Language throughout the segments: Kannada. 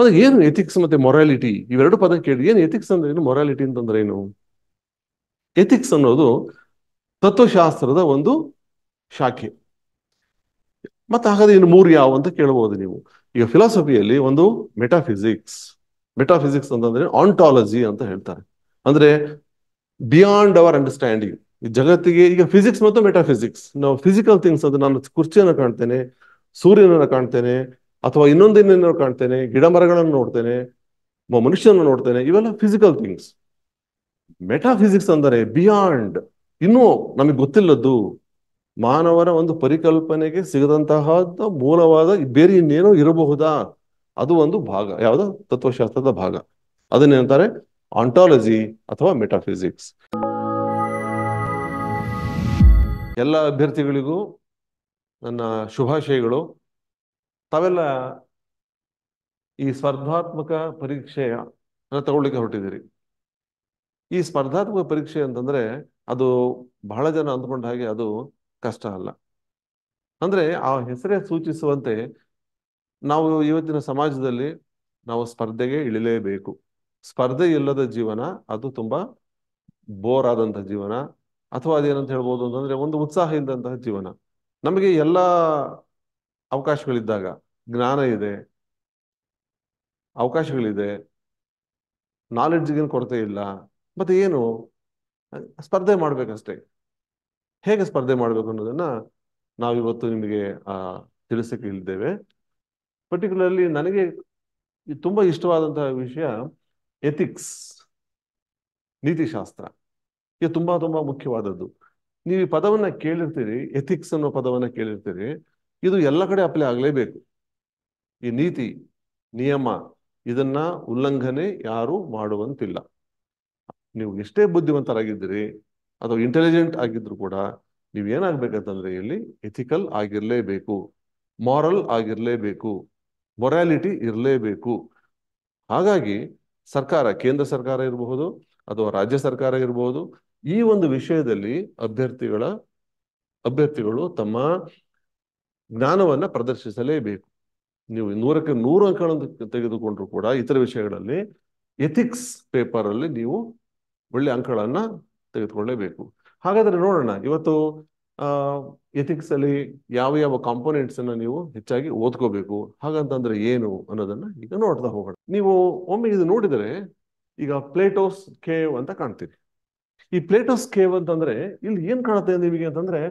ಅಂದ್ರೆ ಏನು ಎಥಿಕ್ಸ್ ಮತ್ತೆ ಮೊರಾಲಿಟಿ ಇವೆರಡು ಪದ ಕೇಳಿ ಏನು ಎಥಿಕ್ಸ್ ಅಂದ್ರೆ ಏನು ಮೊರಾಲಿಟಿ ಅಂತಂದ್ರೆ ಏನು ಎಥಿಕ್ಸ್ ಅನ್ನೋದು ತತ್ವಶಾಸ್ತ್ರದ ಒಂದು ಶಾಖೆ ಮತ್ತೆ ಹಾಗಾದ್ರೆ ಇನ್ನು ಮೂರು ಯಾವ ಅಂತ ಕೇಳಬಹುದು ನೀವು ಈಗ ಫಿಲಾಸಫಿಯಲ್ಲಿ ಒಂದು ಮೆಟಾಫಿಸಿಕ್ಸ್ ಮೆಟಾಫಿಸಿಕ್ಸ್ ಅಂತಂದ್ರೆ ಆಂಟಾಲಜಿ ಅಂತ ಹೇಳ್ತಾರೆ ಅಂದ್ರೆ ಬಿಯಾಂಡ್ ಅವರ್ ಅಂಡರ್ಸ್ಟ್ಯಾಂಡಿಂಗ್ ಜಗತ್ತಿಗೆ ಈಗ ಫಿಸಿಕ್ಸ್ ಮತ್ತು ಮೆಟಾಫಿಸಿಕ್ಸ್ ನಾವು ಫಿಸಿಕಲ್ ಥಿಂಗ್ಸ್ ಅಂದ್ರೆ ನಾನು ಕುರ್ಚಿಯನ್ನು ಕಾಣ್ತೇನೆ ಸೂರ್ಯನನ್ನು ಕಾಣ್ತೇನೆ ಅಥವಾ ಇನ್ನೊಂದೇನೇನೋ ಕಾಣ್ತೇನೆ ಗಿಡ ಮರಗಳನ್ನು ನೋಡ್ತೇನೆ ಮನುಷ್ಯನ ನೋಡ್ತೇನೆ ಇವೆಲ್ಲ ಫಿಸಿಕಲ್ ಥಿಂಗ್ಸ್ ಮೆಟಾಫಿಸಿಕ್ಸ್ ಅಂದರೆ ಬಿಯಾಂಡ್ ಇನ್ನೂ ನಮಗೆ ಗೊತ್ತಿಲ್ಲದ್ದು ಮಾನವನ ಒಂದು ಪರಿಕಲ್ಪನೆಗೆ ಸಿಗದಂತಹ ಮೂಲವಾದ ಬೇರೆ ಇನ್ನೇನೋ ಇರಬಹುದಾ ಅದು ಒಂದು ಭಾಗ ಯಾವುದು ತತ್ವಶಾಸ್ತ್ರದ ಭಾಗ ಅದನ್ನೇನಂತಾರೆ ಆಂಟಾಲಜಿ ಅಥವಾ ಮೆಟಾಫಿಸಿಕ್ಸ್ ಎಲ್ಲ ಅಭ್ಯರ್ಥಿಗಳಿಗೂ ನನ್ನ ಶುಭಾಶಯಗಳು ತಾವೆಲ್ಲ ಈ ಸ್ಪರ್ಧಾತ್ಮಕ ಪರೀಕ್ಷೆಯನ್ನು ತಗೊಳ್ಳಿಕ್ಕೆ ಹೊರಟಿದ್ದೀರಿ ಈ ಸ್ಪರ್ಧಾತ್ಮಕ ಪರೀಕ್ಷೆ ಅಂತಂದ್ರೆ ಅದು ಬಹಳ ಜನ ಅಂದ್ಕೊಂಡ ಹಾಗೆ ಅದು ಕಷ್ಟ ಅಲ್ಲ ಅಂದ್ರೆ ಆ ಹೆಸರೇ ಸೂಚಿಸುವಂತೆ ನಾವು ಇವತ್ತಿನ ಸಮಾಜದಲ್ಲಿ ನಾವು ಸ್ಪರ್ಧೆಗೆ ಇಳಿಲೇಬೇಕು ಸ್ಪರ್ಧೆ ಇಲ್ಲದ ಜೀವನ ಅದು ತುಂಬಾ ಬೋರ್ ಆದಂತಹ ಜೀವನ ಅಥವಾ ಅದೇನಂತ ಹೇಳ್ಬೋದು ಅಂತಂದ್ರೆ ಒಂದು ಉತ್ಸಾಹ ಇದ್ದಂತಹ ಜೀವನ ನಮಗೆ ಎಲ್ಲ ಅವಕಾಶಗಳಿದ್ದಾಗ ಜ್ಞಾನ ಇದೆ ಅವಕಾಶಗಳಿದೆ ನಾಲೆಡ್ಜ್ಗೇನು ಕೊರತೆ ಇಲ್ಲ ಮತ್ತೆ ಏನು ಸ್ಪರ್ಧೆ ಮಾಡ್ಬೇಕಷ್ಟೇ ಹೇಗೆ ಸ್ಪರ್ಧೆ ಮಾಡಬೇಕು ಅನ್ನೋದನ್ನ ನಾವಿವತ್ತು ನಿಮಗೆ ಆ ತಿಳಿಸಕ್ಕೆ ಇಲ್ಲಿದ್ದೇವೆ ಪರ್ಟಿಕ್ಯುಲರ್ಲಿ ನನಗೆ ತುಂಬಾ ಇಷ್ಟವಾದಂತಹ ವಿಷಯ ಎಥಿಕ್ಸ್ ನೀತಿಶಾಸ್ತ್ರ ಇದು ತುಂಬಾ ತುಂಬಾ ಮುಖ್ಯವಾದದ್ದು ನೀವು ಈ ಪದವನ್ನ ಕೇಳಿರ್ತೀರಿ ಎಥಿಕ್ಸ್ ಅನ್ನೋ ಪದವನ್ನ ಕೇಳಿರ್ತೀರಿ ಇದು ಎಲ್ಲ ಕಡೆ ಅಪ್ಲೈ ಆಗಲೇಬೇಕು ಈ ನೀತಿ ನಿಯಮ ಇದನ್ನ ಉಲ್ಲಂಘನೆ ಯಾರು ಮಾಡುವಂತಿಲ್ಲ ನೀವು ಎಷ್ಟೇ ಬುದ್ಧಿವಂತರಾಗಿದ್ದೀರಿ ಅಥವಾ ಇಂಟೆಲಿಜೆಂಟ್ ಆಗಿದ್ರು ಕೂಡ ನೀವು ಏನಾಗಬೇಕಂತಂದ್ರೆ ಇಲ್ಲಿ ಎಥಿಕಲ್ ಆಗಿರಲೇಬೇಕು ಮಾರಲ್ ಆಗಿರಲೇಬೇಕು ಮೊರಾಲಿಟಿ ಇರಲೇಬೇಕು ಹಾಗಾಗಿ ಸರ್ಕಾರ ಕೇಂದ್ರ ಸರ್ಕಾರ ಇರಬಹುದು ಅಥವಾ ರಾಜ್ಯ ಸರ್ಕಾರ ಇರಬಹುದು ಈ ಒಂದು ವಿಷಯದಲ್ಲಿ ಅಭ್ಯರ್ಥಿಗಳ ಅಭ್ಯರ್ಥಿಗಳು ತಮ್ಮ ಜ್ಞಾನವನ್ನ ಪ್ರದರ್ಶಿಸಲೇಬೇಕು ನೀವು ನೂರಕ್ಕೆ ನೂರು ಅಂಕಗಳನ್ನು ತೆಗೆದುಕೊಂಡ್ರು ಕೂಡ ಇತರ ವಿಷಯಗಳಲ್ಲಿ ಎಥಿಕ್ಸ್ ಪೇಪರ್ ಅಲ್ಲಿ ನೀವು ಒಳ್ಳೆ ಅಂಕಗಳನ್ನ ತೆಗೆದುಕೊಳ್ಳೇಬೇಕು ಹಾಗಾದ್ರೆ ನೋಡೋಣ ಇವತ್ತು ಆ ಎಥಿಕ್ಸ್ ಅಲ್ಲಿ ಯಾವ ಯಾವ ಕಾಂಪೋನೆಂಟ್ಸ್ ಅನ್ನ ನೀವು ಹೆಚ್ಚಾಗಿ ಓದ್ಕೋಬೇಕು ಹಾಗಂತಂದ್ರೆ ಏನು ಅನ್ನೋದನ್ನ ಈಗ ನೋಡ್ತಾ ಹೋಗೋಣ ನೀವು ಒಮ್ಮೆ ಇದು ನೋಡಿದರೆ ಈಗ ಪ್ಲೇಟೋಸ್ ಕೇವ್ ಅಂತ ಕಾಣ್ತೀರಿ ಈ ಪ್ಲೇಟೋಸ್ ಕೇವ್ ಅಂತಂದ್ರೆ ಇಲ್ಲಿ ಏನ್ ಕಾಣುತ್ತೆ ನಿಮಗೆ ಅಂತಂದ್ರೆ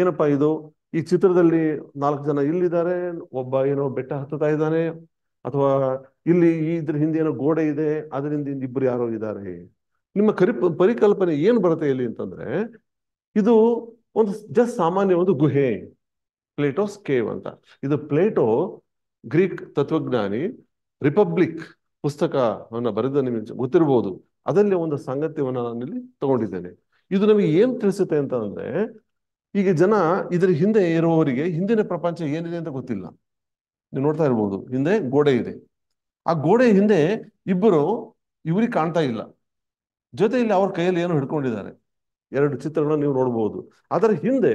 ಏನಪ್ಪಾ ಇದು ಈ ಚಿತ್ರದಲ್ಲಿ ನಾಲ್ಕು ಜನ ಇಲ್ಲಿದ್ದಾರೆ ಒಬ್ಬ ಏನೋ ಬೆಟ್ಟ ಹತ್ತುತ್ತಾ ಇದ್ದಾನೆ ಅಥವಾ ಇಲ್ಲಿ ಇದ್ರ ಹಿಂದೆ ಏನೋ ಗೋಡೆ ಇದೆ ಅದರಿಂದ ಇಬ್ಬರು ಯಾರೋ ಇದ್ದಾರೆ ನಿಮ್ಮ ಕರಿ ಪರಿಕಲ್ಪನೆ ಏನ್ ಬರುತ್ತೆ ಇಲ್ಲಿ ಅಂತಂದ್ರೆ ಇದು ಒಂದು ಜಸ್ಟ್ ಸಾಮಾನ್ಯ ಒಂದು ಗುಹೆ ಪ್ಲೇಟೋಸ್ ಕೇವ್ ಅಂತ ಇದು ಪ್ಲೇಟೋ ಗ್ರೀಕ್ ತತ್ವಜ್ಞಾನಿ ರಿಪಬ್ಲಿಕ್ ಪುಸ್ತಕವನ್ನು ಬರೆದ ನಿಮಗೆ ಗೊತ್ತಿರಬಹುದು ಅದರಲ್ಲಿ ಒಂದು ನಾನು ಇಲ್ಲಿ ತಗೊಂಡಿದ್ದೇನೆ ಇದು ನಮಗೆ ಏನ್ ತಿಳಿಸುತ್ತೆ ಅಂತ ಅಂದ್ರೆ ಈಗ ಜನ ಇದರ ಹಿಂದೆ ಇರುವವರಿಗೆ ಹಿಂದಿನ ಪ್ರಪಂಚ ಏನಿದೆ ಅಂತ ಗೊತ್ತಿಲ್ಲ ನೀವು ನೋಡ್ತಾ ಇರ್ಬೋದು ಹಿಂದೆ ಗೋಡೆ ಇದೆ ಆ ಗೋಡೆ ಹಿಂದೆ ಇಬ್ಬರು ಇವರಿಗೆ ಕಾಣ್ತಾ ಇಲ್ಲ ಜೊತೆ ಇಲ್ಲಿ ಅವ್ರ ಕೈಯಲ್ಲಿ ಏನು ಹಿಡ್ಕೊಂಡಿದ್ದಾರೆ ಎರಡು ಚಿತ್ರಗಳನ್ನು ನೀವು ನೋಡಬಹುದು ಅದರ ಹಿಂದೆ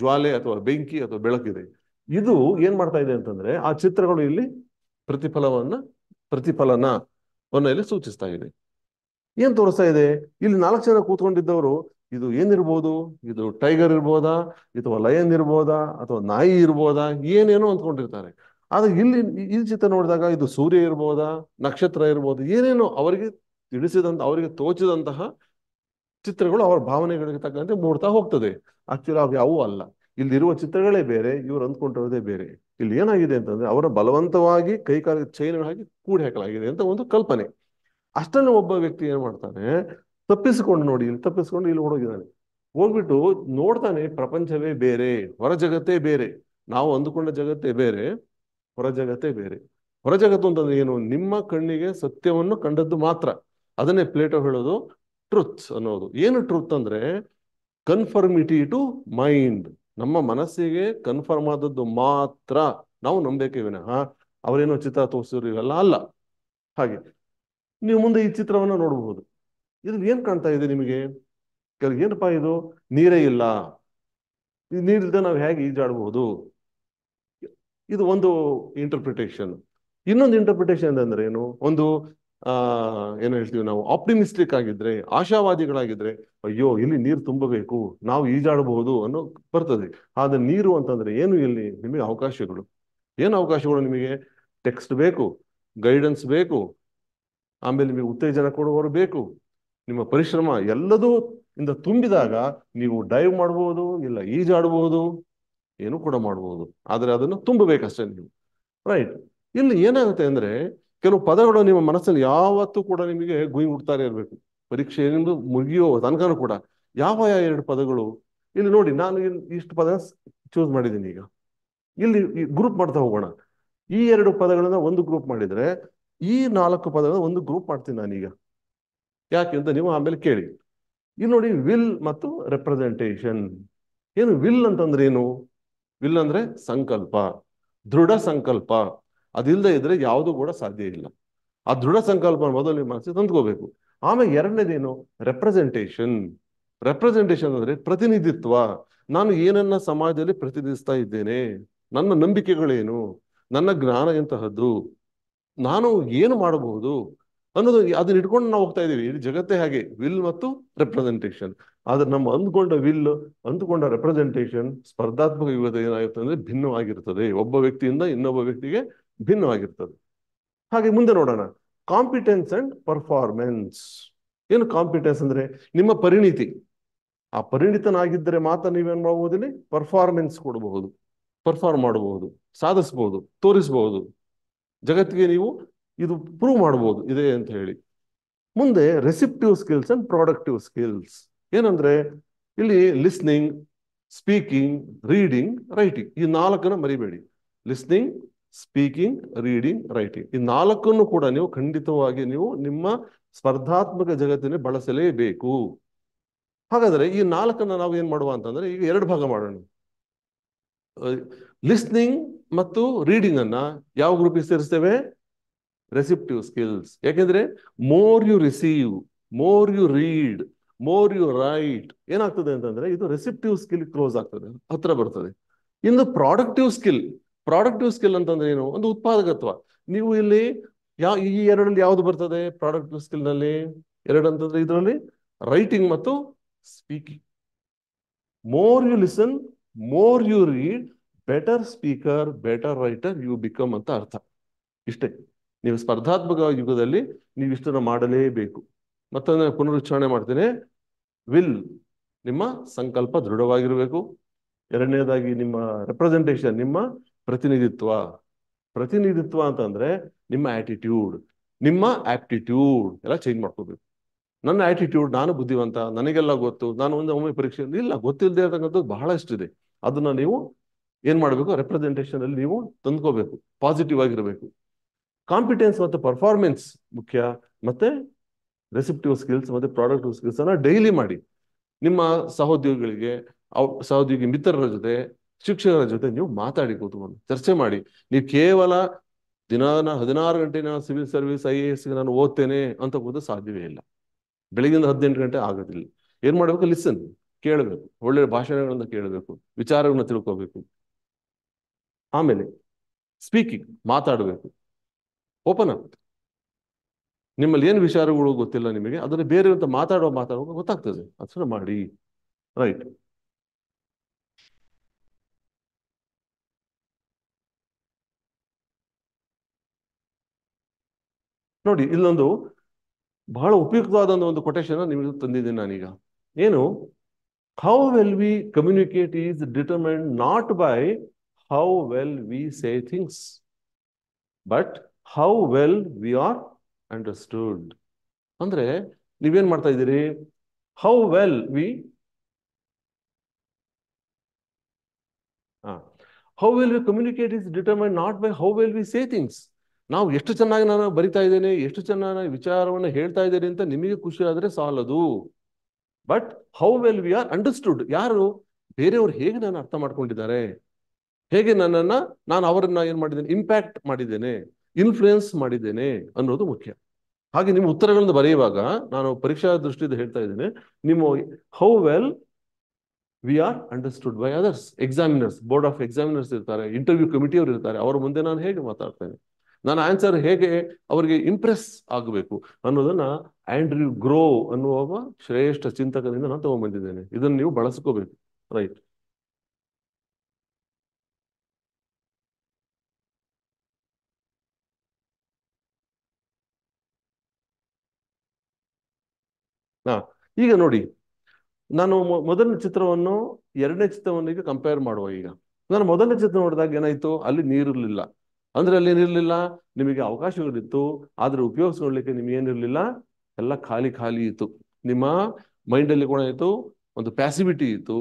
ಜ್ವಾಲೆ ಅಥವಾ ಬೆಂಕಿ ಅಥವಾ ಬೆಳಕಿದೆ ಇದು ಏನ್ ಮಾಡ್ತಾ ಇದೆ ಅಂತಂದ್ರೆ ಆ ಚಿತ್ರಗಳು ಇಲ್ಲಿ ಪ್ರತಿಫಲವನ್ನ ಪ್ರತಿಫಲನ ಇಲ್ಲಿ ಸೂಚಿಸ್ತಾ ಇದೆ ಏನ್ ತೋರಿಸ್ತಾ ಇದೆ ಇಲ್ಲಿ ನಾಲ್ಕು ಜನ ಕೂತ್ಕೊಂಡಿದ್ದವರು ಇದು ಏನಿರ್ಬೋದು ಇದು ಟೈಗರ್ ಇರ್ಬೋದಾ ಅಥವಾ ಲಯನ್ ಇರ್ಬೋದಾ ಅಥವಾ ನಾಯಿ ಇರ್ಬೋದಾ ಏನೇನೋ ಅಂದ್ಕೊಂಡಿರ್ತಾರೆ ಆದ್ರೆ ಇಲ್ಲಿ ಈ ಚಿತ್ರ ನೋಡಿದಾಗ ಇದು ಸೂರ್ಯ ಇರ್ಬೋದಾ ನಕ್ಷತ್ರ ಇರ್ಬೋದು ಏನೇನೋ ಅವರಿಗೆ ತಿಳಿಸಿದಂತ ಅವರಿಗೆ ತೋಚಿದಂತಹ ಚಿತ್ರಗಳು ಅವರ ಭಾವನೆಗಳಿಗೆ ತಕ್ಕಂತೆ ಮೂಡ್ತಾ ಹೋಗ್ತದೆ ಆಕ್ಚುಲಿ ಅವು ಯಾವೂ ಅಲ್ಲ ಇಲ್ಲಿರುವ ಚಿತ್ರಗಳೇ ಬೇರೆ ಇವರು ಅಂದ್ಕೊಂಡಿರೋದೇ ಬೇರೆ ಇಲ್ಲಿ ಏನಾಗಿದೆ ಅಂತಂದ್ರೆ ಅವರ ಬಲವಂತವಾಗಿ ಕೈಕಾಲ ಚೈನ್ಗಳಾಗಿ ಕೂಡಿ ಹಾಕಲಾಗಿದೆ ಅಂತ ಒಂದು ಕಲ್ಪನೆ ಅಷ್ಟನ್ನು ಒಬ್ಬ ವ್ಯಕ್ತಿ ಏನ್ ಮಾಡ್ತಾನೆ ತಪ್ಪಿಸ್ಕೊಂಡು ನೋಡಿ ಇಲ್ಲಿ ತಪ್ಪಿಸ್ಕೊಂಡು ಇಲ್ಲಿ ಓಡೋಗಿದ್ದಾನೆ ಹೋಗ್ಬಿಟ್ಟು ನೋಡ್ತಾನೆ ಪ್ರಪಂಚವೇ ಬೇರೆ ಹೊರ ಜಗತ್ತೇ ಬೇರೆ ನಾವು ಅಂದುಕೊಂಡ ಜಗತ್ತೇ ಬೇರೆ ಹೊರ ಜಗತ್ತೇ ಬೇರೆ ಹೊರ ಜಗತ್ತು ಅಂತಂದ್ರೆ ಏನು ನಿಮ್ಮ ಕಣ್ಣಿಗೆ ಸತ್ಯವನ್ನು ಕಂಡದ್ದು ಮಾತ್ರ ಅದನ್ನೇ ಪ್ಲೇಟೋ ಹೇಳೋದು ಟ್ರುತ್ ಅನ್ನೋದು ಏನು ಟ್ರುತ್ ಅಂದ್ರೆ ಕನ್ಫರ್ಮಿಟಿ ಟು ಮೈಂಡ್ ನಮ್ಮ ಮನಸ್ಸಿಗೆ ಕನ್ಫರ್ಮ್ ಆದದ್ದು ಮಾತ್ರ ನಾವು ನಂಬೇಕೆ ವಿನಃ ಅವರೇನೋ ಚಿತ್ರ ತೋರಿಸಿದ್ರು ಇವೆಲ್ಲ ಅಲ್ಲ ಹಾಗೆ ನೀವು ಮುಂದೆ ಈ ಚಿತ್ರವನ್ನ ನೋಡಬಹುದು ಇದು ಏನ್ ಕಾಣ್ತಾ ಇದೆ ನಿಮಗೆ ಏನಪ್ಪಾ ಇದು ನೀರೇ ಇಲ್ಲ ನೀರಿಲ್ಲದೆ ನಾವು ಹೇಗೆ ಈಜಾಡಬಹುದು ಇದು ಒಂದು ಇಂಟರ್ಪ್ರಿಟೇಷನ್ ಇನ್ನೊಂದು ಇಂಟರ್ಪ್ರಿಟೇಷನ್ ಅಂತಂದ್ರೆ ಏನು ಒಂದು ಆ ಏನು ಹೇಳ್ತೀವಿ ನಾವು ಆಪ್ಟಿಮಿಸ್ಟಿಕ್ ಆಗಿದ್ರೆ ಆಶಾವಾದಿಗಳಾಗಿದ್ರೆ ಅಯ್ಯೋ ಇಲ್ಲಿ ನೀರು ತುಂಬಬೇಕು ನಾವು ಈಜಾಡಬಹುದು ಅನ್ನೋ ಬರ್ತದೆ ಆದ್ರೆ ನೀರು ಅಂತಂದ್ರೆ ಏನು ಇಲ್ಲಿ ನಿಮಗೆ ಅವಕಾಶಗಳು ಏನು ಅವಕಾಶಗಳು ನಿಮಗೆ ಟೆಕ್ಸ್ಟ್ ಬೇಕು ಗೈಡೆನ್ಸ್ ಬೇಕು ಆಮೇಲೆ ನಿಮಗೆ ಉತ್ತೇಜನ ಕೊಡುವವರು ಬೇಕು ನಿಮ್ಮ ಪರಿಶ್ರಮ ಎಲ್ಲದೂ ಇಂದ ತುಂಬಿದಾಗ ನೀವು ಡೈವ್ ಮಾಡ್ಬೋದು ಇಲ್ಲ ಈಜಾಡಬಹುದು ಏನು ಕೂಡ ಮಾಡಬಹುದು ಆದರೆ ಅದನ್ನು ತುಂಬಬೇಕಷ್ಟೇ ನೀವು ರೈಟ್ ಇಲ್ಲಿ ಏನಾಗುತ್ತೆ ಅಂದ್ರೆ ಕೆಲವು ಪದಗಳು ನಿಮ್ಮ ಮನಸ್ಸಲ್ಲಿ ಯಾವತ್ತೂ ಕೂಡ ನಿಮಗೆ ಗುಯಿ ಹುಡ್ತಾನೆ ಇರಬೇಕು ಪರೀಕ್ಷೆ ಏನಿಂದು ಮುಗಿಯೋ ತನಕನೂ ಕೂಡ ಯಾವ ಯಾವ ಎರಡು ಪದಗಳು ಇಲ್ಲಿ ನೋಡಿ ನಾನು ಇಷ್ಟು ಪದ ಚೂಸ್ ಮಾಡಿದ್ದೀನಿ ಈಗ ಇಲ್ಲಿ ಗ್ರೂಪ್ ಮಾಡ್ತಾ ಹೋಗೋಣ ಈ ಎರಡು ಪದಗಳನ್ನ ಒಂದು ಗ್ರೂಪ್ ಮಾಡಿದರೆ ಈ ನಾಲ್ಕು ಪದಗಳನ್ನ ಒಂದು ಗ್ರೂಪ್ ಮಾಡ್ತೀನಿ ನಾನೀಗ ಯಾಕೆ ಅಂತ ನೀವು ಆಮೇಲೆ ಕೇಳಿ ಇಲ್ಲಿ ನೋಡಿ ವಿಲ್ ಮತ್ತು ರೆಪ್ರೆಸೆಂಟೇಷನ್ ಏನು ವಿಲ್ ಅಂತಂದ್ರೆ ಏನು ವಿಲ್ ಅಂದ್ರೆ ಸಂಕಲ್ಪ ದೃಢ ಸಂಕಲ್ಪ ಅದಿಲ್ಲದೆ ಇದ್ರೆ ಯಾವುದು ಕೂಡ ಸಾಧ್ಯ ಇಲ್ಲ ಆ ದೃಢ ಸಂಕಲ್ಪ ಮೊದಲು ನಿಮ್ಮ ಮನಸ್ಸಿಗೆ ತಂದ್ಕೋಬೇಕು ಆಮೇಲೆ ಎರಡನೇದೇನು ರೆಪ್ರೆಸೆಂಟೇಷನ್ ರೆಪ್ರೆಸೆಂಟೇಷನ್ ಅಂದ್ರೆ ಪ್ರತಿನಿಧಿತ್ವ ನಾನು ಏನನ್ನ ಸಮಾಜದಲ್ಲಿ ಪ್ರತಿನಿಧಿಸ್ತಾ ಇದ್ದೇನೆ ನನ್ನ ನಂಬಿಕೆಗಳೇನು ನನ್ನ ಜ್ಞಾನ ಎಂತಹದ್ದು ನಾನು ಏನು ಮಾಡಬಹುದು ಅನ್ನೋದು ಅದನ್ನ ಇಟ್ಕೊಂಡು ನಾವು ಹೋಗ್ತಾ ಇದೀವಿ ಇಡೀ ಜಗತ್ತೇ ಹಾಗೆ ವಿಲ್ ಮತ್ತು ರೆಪ್ರೆಸೆಂಟೇಷನ್ ಆದ್ರೆ ನಮ್ಮ ಅಂದ್ಕೊಂಡ ವಿಲ್ ಅಂದ್ಕೊಂಡ ರೆಪ್ರೆಸೆಂಟೇಷನ್ ಸ್ಪರ್ಧಾತ್ಮಕ ಯುಗದ ಏನಾಗುತ್ತೆ ಅಂದ್ರೆ ಭಿನ್ನವಾಗಿರ್ತದೆ ಒಬ್ಬ ವ್ಯಕ್ತಿಯಿಂದ ಇನ್ನೊಬ್ಬ ವ್ಯಕ್ತಿಗೆ ಭಿನ್ನವಾಗಿರ್ತದೆ ಹಾಗೆ ಮುಂದೆ ನೋಡೋಣ ಕಾಂಪಿಟೆನ್ಸ್ ಅಂಡ್ ಪರ್ಫಾರ್ಮೆನ್ಸ್ ಏನು ಕಾಂಪಿಟೆನ್ಸ್ ಅಂದ್ರೆ ನಿಮ್ಮ ಪರಿಣಿತಿ ಆ ಪರಿಣಿತನಾಗಿದ್ದರೆ ಮಾತ್ರ ನೀವೇನ್ ಇಲ್ಲಿ ಪರ್ಫಾರ್ಮೆನ್ಸ್ ಕೊಡಬಹುದು ಪರ್ಫಾರ್ಮ್ ಮಾಡಬಹುದು ಸಾಧಿಸಬಹುದು ತೋರಿಸಬಹುದು ಜಗತ್ತಿಗೆ ನೀವು ಇದು ಪ್ರೂವ್ ಮಾಡ್ಬೋದು ಇದೆ ಅಂತ ಹೇಳಿ ಮುಂದೆ receptive skills and productive skills ಏನಂದ್ರೆ ಇಲ್ಲಿ ಲಿಸ್ನಿಂಗ್ ಸ್ಪೀಕಿಂಗ್ ರೀಡಿಂಗ್ ರೈಟಿಂಗ್ ಈ ನಾಲ್ಕನ್ನು ಮರಿಬೇಡಿ ಲಿಸ್ನಿಂಗ್ ಸ್ಪೀಕಿಂಗ್ ರೀಡಿಂಗ್ ರೈಟಿಂಗ್ ಈ ನಾಲ್ಕನ್ನು ಕೂಡ ನೀವು ಖಂಡಿತವಾಗಿ ನೀವು ನಿಮ್ಮ ಸ್ಪರ್ಧಾತ್ಮಕ ಜಗತ್ತಿನ ಬಳಸಲೇಬೇಕು ಹಾಗಾದ್ರೆ ಈ ನಾಲ್ಕನ್ನ ನಾವು ಏನ್ ಮಾಡುವ ಅಂತಂದ್ರೆ ಈಗ ಎರಡು ಭಾಗ ಮಾಡೋಣ ಲಿಸ್ನಿಂಗ್ ಮತ್ತು ರೀಡಿಂಗ್ ಅನ್ನ ಯಾವ ಗ್ರೂಪಿಗೆ ಸೇರಿಸ್ತೇವೆ ರೆಸಿಪ್ಟಿವ್ ಸ್ಕಿಲ್ಸ್ ಯಾಕೆಂದ್ರೆ more you receive more you read more you write ಏನಾಗ್ತದೆ ಅಂತಂದ್ರೆ ಇದು ರೆಸಿಪ್ಟಿವ್ ಸ್ಕಿಲ್ ಕ್ಲೋಸ್ ಆಗ್ತದೆ ಹತ್ರ ಬರ್ತದೆ ಇನ್ನು ಪ್ರಾಡಕ್ಟಿವ್ ಸ್ಕಿಲ್ ಪ್ರಾಡಕ್ಟಿವ್ ಸ್ಕಿಲ್ ಅಂತಂದ್ರೆ ಏನು ಒಂದು ಉತ್ಪಾದಕತ್ವ ನೀವು ಇಲ್ಲಿ ಯಾವ ಈ ಎರಡರಲ್ಲಿ ಯಾವ್ದು ಬರ್ತದೆ ಪ್ರಾಡಕ್ಟಿವ್ ಸ್ಕಿಲ್ ನಲ್ಲಿ ಎರಡು ಅಂತಂದ್ರೆ ಇದರಲ್ಲಿ ರೈಟಿಂಗ್ ಮತ್ತು speaking more you listen more you read better speaker better writer you become ಅಂತ ಅರ್ಥ ಇಷ್ಟೇ ನೀವು ಸ್ಪರ್ಧಾತ್ಮಕ ಯುಗದಲ್ಲಿ ನೀವು ಇಷ್ಟನ್ನು ಮಾಡಲೇಬೇಕು ಮತ್ತೊಂದು ಪುನರುಚ್ಚಾರಣೆ ಮಾಡ್ತೇನೆ ವಿಲ್ ನಿಮ್ಮ ಸಂಕಲ್ಪ ದೃಢವಾಗಿರಬೇಕು ಎರಡನೇದಾಗಿ ನಿಮ್ಮ ರೆಪ್ರೆಸೆಂಟೇಷನ್ ನಿಮ್ಮ ಪ್ರತಿನಿಧಿತ್ವ ಪ್ರತಿನಿಧಿತ್ವ ಅಂತಂದ್ರೆ ನಿಮ್ಮ ಆಟಿಟ್ಯೂಡ್ ನಿಮ್ಮ ಆಪ್ಟಿಟ್ಯೂಡ್ ಎಲ್ಲ ಚೇಂಜ್ ಮಾಡ್ಕೋಬೇಕು ನನ್ನ ಆಟಿಟ್ಯೂಡ್ ನಾನು ಬುದ್ಧಿವಂತ ನನಗೆಲ್ಲ ಗೊತ್ತು ನಾನು ಒಂದು ಒಮ್ಮೆ ಪರೀಕ್ಷೆ ಇಲ್ಲ ಗೊತ್ತಿಲ್ಲದೆ ಇರತಕ್ಕಂಥದ್ದು ಇದೆ ಅದನ್ನ ನೀವು ಏನ್ ಮಾಡಬೇಕು ರೆಪ್ರೆಸೆಂಟೇಷನ್ ಅಲ್ಲಿ ನೀವು ತಂದ್ಕೋಬೇಕು ಪಾಸಿಟಿವ್ ಆಗಿರಬೇಕು ಕಾಂಪಿಟೆನ್ಸ್ ಮತ್ತು ಪರ್ಫಾರ್ಮೆನ್ಸ್ ಮುಖ್ಯ ಮತ್ತೆ ರೆಸಿಪ್ಟಿವ್ ಸ್ಕಿಲ್ಸ್ ಮತ್ತೆ ಪ್ರಾಡಕ್ಟಿವ್ ಸ್ಕಿಲ್ಸ್ ಅನ್ನ ಡೈಲಿ ಮಾಡಿ ನಿಮ್ಮ ಸಹೋದ್ಯೋಗಿಗಳಿಗೆ ಸಹೋದ್ಯೋಗಿ ಮಿತ್ರರ ಜೊತೆ ಶಿಕ್ಷಕರ ಜೊತೆ ನೀವು ಮಾತಾಡಿ ಕೂತ್ಕೊಂಡು ಚರ್ಚೆ ಮಾಡಿ ನೀವು ಕೇವಲ ದಿನ ಹದಿನಾರು ಗಂಟೆ ನಾನು civil service I A S ನಾನು ಓದ್ತೇನೆ ಅಂತ ಕೂಡ ಸಾಧ್ಯವೇ ಇಲ್ಲ ಬೆಳಗಿಂದ ಹದಿನೆಂಟು ಗಂಟೆ ಆಗೋದಿಲ್ಲ ಏನ್ ಮಾಡಬೇಕು ಲಿಸನ್ ಕೇಳಬೇಕು ಒಳ್ಳೆ ಭಾಷಣಗಳನ್ನ ಕೇಳಬೇಕು ವಿಚಾರಗಳನ್ನ ತಿಳ್ಕೋಬೇಕು ಆಮೇಲೆ ಸ್ಪೀಕಿಂಗ್ ಮಾತಾಡಬೇಕು ಓಪನ್ ಆಗುತ್ತೆ ನಿಮ್ಮಲ್ಲಿ ಏನು ವಿಚಾರಗಳು ಗೊತ್ತಿಲ್ಲ ನಿಮಗೆ ಅದನ್ನು ಬೇರೆ ಅಂತ ಮಾತಾಡೋ ಮಾತಾಡುವಾಗ ಗೊತ್ತಾಗ್ತದೆ ಅದನ್ನ ಮಾಡಿ ರೈಟ್ ನೋಡಿ ಇಲ್ಲೊಂದು ಬಹಳ ಉಪಯುಕ್ತವಾದ ಒಂದು ಕೊಟೇಶನ್ ನಿಮಗೆ ತಂದಿದ್ದೀನಿ ನಾನೀಗ ಏನು how well we communicate is determined not by how well we say things but how well we are understood ಅಂದ್ರೆ ನೀವೇನ್ ಮಾಡ್ತಾ ಇದ್ದೀರಿ how well we how well we communicate is determine not by how well we say things ನಾವು ಎಷ್ಟು ಚೆನ್ನಾಗಿ ನಾನು ಬರಿತಾ ಇದ್ದೇನೆ ಎಷ್ಟು ಚೆನ್ನಾಗಿ ವಿಚಾರವನ್ನು ಹೇಳ್ತಾ ಇದ್ದೇನೆ ಅಂತ ನಿಮಗೆ ಖುಷಿ ಆದರೆ ಸಾಲದು but how well we are understood ಯಾರು ಬೇರೆಯವರು ಹೇಗೆ ನಾನು ಅರ್ಥ ಮಾಡ್ಕೊಂಡಿದ್ದಾರೆ ಹೇಗೆ ನನ್ನನ್ನು ನಾನು ಅವರನ್ನ ಏನ್ ಮಾಡಿದ್ದೇನೆ ಇಂಪ್ಯಾಕ್ಟ್ ಮಾಡಿದ್ದೇನೆ ಇನ್ಫ್ಲುಯೆನ್ಸ್ ಮಾಡಿದ್ದೇನೆ ಅನ್ನೋದು ಮುಖ್ಯ ಹಾಗೆ ನಿಮ್ಮ ಉತ್ತರಗಳನ್ನು ಬರೆಯುವಾಗ ನಾನು ಪರೀಕ್ಷಾ ದೃಷ್ಟಿಯಿಂದ ಹೇಳ್ತಾ ಇದ್ದೇನೆ ನಿಮ್ಮ how well we are understood by others examiners board of examiners ಇರ್ತಾರೆ ಇಂಟರ್ವ್ಯೂ ಅವರು ಇರ್ತಾರೆ ಅವರ ಮುಂದೆ ನಾನು ಹೇಗೆ ಮಾತಾಡ್ತೇನೆ ನನ್ನ ಆನ್ಸರ್ ಹೇಗೆ ಅವರಿಗೆ ಇಂಪ್ರೆಸ್ ಆಗಬೇಕು ಅನ್ನೋದನ್ನ ಆಂಡ್ರ್ಯೂ ಗ್ರೋ ಅನ್ನುವ ಶ್ರೇಷ್ಠ ಚಿಂತಕದಿಂದ ನಾನು ತಗೊಂಡ್ಬಂದಿದ್ದೇನೆ ಇದನ್ನು ನೀವು ಬಳಸ್ಕೋಬೇಕು ರೈಟ್ ಹಾ ಈಗ ನೋಡಿ ನಾನು ಮೊದಲನೇ ಚಿತ್ರವನ್ನು ಎರಡನೇ ಚಿತ್ರವನ್ನು ಈಗ ಕಂಪೇರ್ ಮಾಡುವ ಈಗ ನಾನು ಮೊದಲನೇ ಚಿತ್ರ ನೋಡಿದಾಗ ಏನಾಯ್ತು ಅಲ್ಲಿ ನೀರಿರಲಿಲ್ಲ ಅಂದ್ರೆ ಅಲ್ಲಿ ಏನಿರಲಿಲ್ಲ ನಿಮಗೆ ಅವಕಾಶಗಳಿತ್ತು ಆದ್ರೆ ಉಪಯೋಗಿಸ್ಕೊಳ್ಲಿಕ್ಕೆ ನಿಮ್ಗೆ ಏನಿರಲಿಲ್ಲ ಎಲ್ಲ ಖಾಲಿ ಖಾಲಿ ಇತ್ತು ನಿಮ್ಮ ಮೈಂಡಲ್ಲಿ ಕೂಡ ಇತ್ತು ಒಂದು ಪ್ಯಾಸಿವಿಟಿ ಇತ್ತು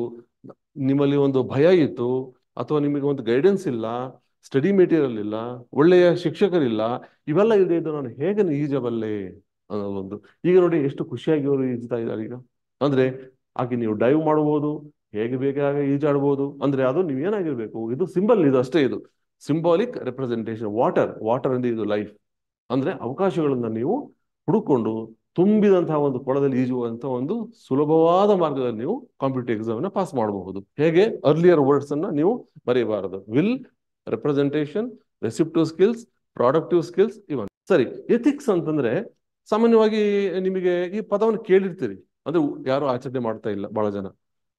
ನಿಮ್ಮಲ್ಲಿ ಒಂದು ಭಯ ಇತ್ತು ಅಥವಾ ನಿಮಗೆ ಒಂದು ಗೈಡೆನ್ಸ್ ಇಲ್ಲ ಸ್ಟಡಿ ಮೆಟೀರಿಯಲ್ ಇಲ್ಲ ಒಳ್ಳೆಯ ಶಿಕ್ಷಕರಿಲ್ಲ ಇವೆಲ್ಲ ಇದೆ ಇದು ನಾನು ಹೇಗೆ ಈಜಬಲ್ಲೆ ಅನ್ನೋದೊಂದು ಈಗ ನೋಡಿ ಎಷ್ಟು ಖುಷಿಯಾಗಿ ಅವರು ಈಜುತ್ತಾ ಇದ್ದಾರೆ ಈಗ ಅಂದ್ರೆ ಆಕೆ ನೀವು ಡೈವ್ ಮಾಡಬಹುದು ಹೇಗೆ ಬೇಕಾಗ ಈಜಾಡ್ಬೋದು ಅಂದ್ರೆ ಅದು ಏನಾಗಿರ್ಬೇಕು ಇದು ಸಿಂಬಲ್ ಇದು ಅಷ್ಟೇ ಇದು ಸಿಂಬಾಲಿಕ್ ರೆಪ್ರೆಸೆಂಟೇಷನ್ ವಾಟರ್ ವಾಟರ್ ಅಂದ್ರೆ ಇದು ಲೈಫ್ ಅಂದ್ರೆ ಅವಕಾಶಗಳನ್ನ ನೀವು ಹುಡುಕೊಂಡು ತುಂಬಿದಂತಹ ಒಂದು ಕೊಳದಲ್ಲಿ ಈಜುವಂತಹ ಒಂದು ಸುಲಭವಾದ ಮಾರ್ಗದಲ್ಲಿ ನೀವು ಕಾಂಪಿಟೇಟಿವ್ ಎಕ್ಸಾಮ್ ನ ಪಾಸ್ ಮಾಡಬಹುದು ಹೇಗೆ ಅರ್ಲಿಯರ್ ವರ್ಡ್ಸ್ ಅನ್ನ ನೀವು ಬರೆಯಬಾರದು will representation receptive skills productive skills ಇವನ್ ಸರಿ ಎಥಿಕ್ಸ್ ಅಂತಂದ್ರೆ ಸಾಮಾನ್ಯವಾಗಿ ನಿಮಗೆ ಈ ಪದವನ್ನು ಕೇಳಿರ್ತೀರಿ ಅಂದ್ರೆ ಯಾರು ಆಚರಣೆ ಮಾಡ್ತಾ ಇಲ್ಲ ಬಹಳ ಜನ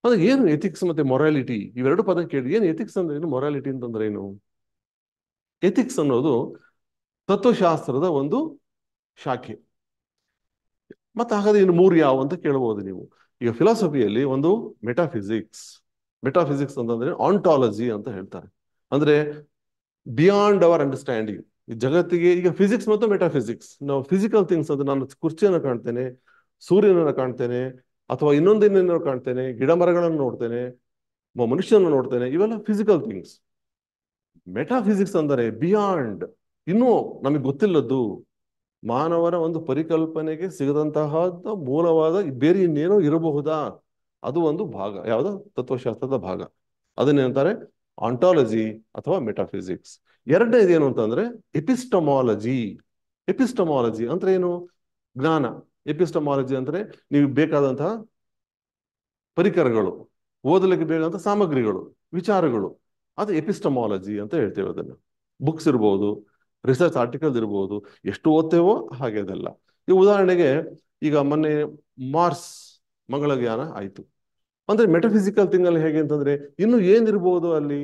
ಅಂದ್ರೆ ಏನು ಎಥಿಕ್ಸ್ ಮತ್ತೆ ಮೊರಾಲಿಟಿ ಇವೆರಡು ಪದ ಕೇಳಿ ಏನು ಎಥಿಕ್ಸ್ ಅಂದ್ರೆ ಏನು ಮೊರಾಲಿಟಿ ಅಂತಂದ್ರೆ ಏನು ಎಥಿಕ್ಸ್ ಅನ್ನೋದು ತತ್ವಶಾಸ್ತ್ರದ ಒಂದು ಶಾಖೆ ಮತ್ತೆ ಹಾಗಾದ್ರೆ ಇನ್ನು ಮೂರು ಯಾವ ಅಂತ ಕೇಳಬಹುದು ನೀವು ಈಗ ಫಿಲಾಸಫಿಯಲ್ಲಿ ಒಂದು ಮೆಟಾಫಿಸಿಕ್ಸ್ ಮೆಟಾಫಿಸಿಕ್ಸ್ ಅಂತಂದ್ರೆ ಆಂಟಾಲಜಿ ಅಂತ ಹೇಳ್ತಾರೆ ಅಂದ್ರೆ ಬಿಯಾಂಡ್ ಅವರ್ ಅಂಡರ್ಸ್ಟ್ಯಾಂಡಿಂಗ್ ಜಗತ್ತಿಗೆ ಈಗ ಫಿಸಿಕ್ಸ್ ಮತ್ತು ಮೆಟಾಫಿಸಿಕ್ಸ್ ನಾವು ಫಿಸಿಕಲ್ ಥಿಂಗ್ಸ್ ಅದು ನಾನು ಕುರ್ಚಿಯನ್ನು ಕಾಣ್ತೇನೆ ಸೂರ್ಯನನ್ನು ಕಾಣ್ತೇನೆ ಅಥವಾ ಇನ್ನೊಂದೇನೇನೋ ಕಾಣ್ತೇನೆ ಗಿಡ ಮರಗಳನ್ನು ನೋಡ್ತೇನೆ ಮನುಷ್ಯನ ನೋಡ್ತೇನೆ ಇವೆಲ್ಲ ಫಿಸಿಕಲ್ ಥಿಂಗ್ಸ್ ಮೆಟಾಫಿಸಿಕ್ಸ್ ಅಂದರೆ ಬಿಯಾಂಡ್ ಇನ್ನೂ ನಮಗೆ ಗೊತ್ತಿಲ್ಲದ್ದು ಮಾನವರ ಒಂದು ಪರಿಕಲ್ಪನೆಗೆ ಸಿಗದಂತಹ ಮೂಲವಾದ ಬೇರೆ ಇನ್ನೇನೋ ಇರಬಹುದಾ ಅದು ಒಂದು ಭಾಗ ಯಾವುದೋ ತತ್ವಶಾಸ್ತ್ರದ ಭಾಗ ಅದನ್ನೇನಂತಾರೆ ಆಂಟಾಲಜಿ ಅಥವಾ ಮೆಟಾಫಿಸಿಕ್ಸ್ ಎರಡನೇದು ಏನು ಅಂತಂದ್ರೆ ಎಪಿಸ್ಟಮಾಲಜಿ ಎಪಿಸ್ಟಮಾಲಜಿ ಅಂದ್ರೆ ಏನು ಜ್ಞಾನ ಎಪಿಸ್ಟಮಾಲಜಿ ಅಂದ್ರೆ ನೀವು ಬೇಕಾದಂತಹ ಪರಿಕರಗಳು ಓದಲಿಕ್ಕೆ ಬೇಕಾದಂತಹ ಸಾಮಗ್ರಿಗಳು ವಿಚಾರಗಳು ಅದು ಎಪಿಸ್ಟಮಾಲಜಿ ಅಂತ ಹೇಳ್ತೇವೆ ಅದನ್ನು ಬುಕ್ಸ್ ಇರ್ಬೋದು ರಿಸರ್ಚ್ ಆರ್ಟಿಕಲ್ ಇರ್ಬೋದು ಎಷ್ಟು ಓದ್ತೇವೋ ಹಾಗೆ ಅದೆಲ್ಲ ಈ ಉದಾಹರಣೆಗೆ ಈಗ ಮೊನ್ನೆ ಮಾರ್ಸ್ ಜ್ಞಾನ ಆಯಿತು ಅಂದ್ರೆ ಮೆಟಫಿಸಿಕಲ್ ತಿಂಗಲ್ಲಿ ಹೇಗೆ ಅಂತಂದ್ರೆ ಇನ್ನು ಏನಿರ್ಬೋದು ಅಲ್ಲಿ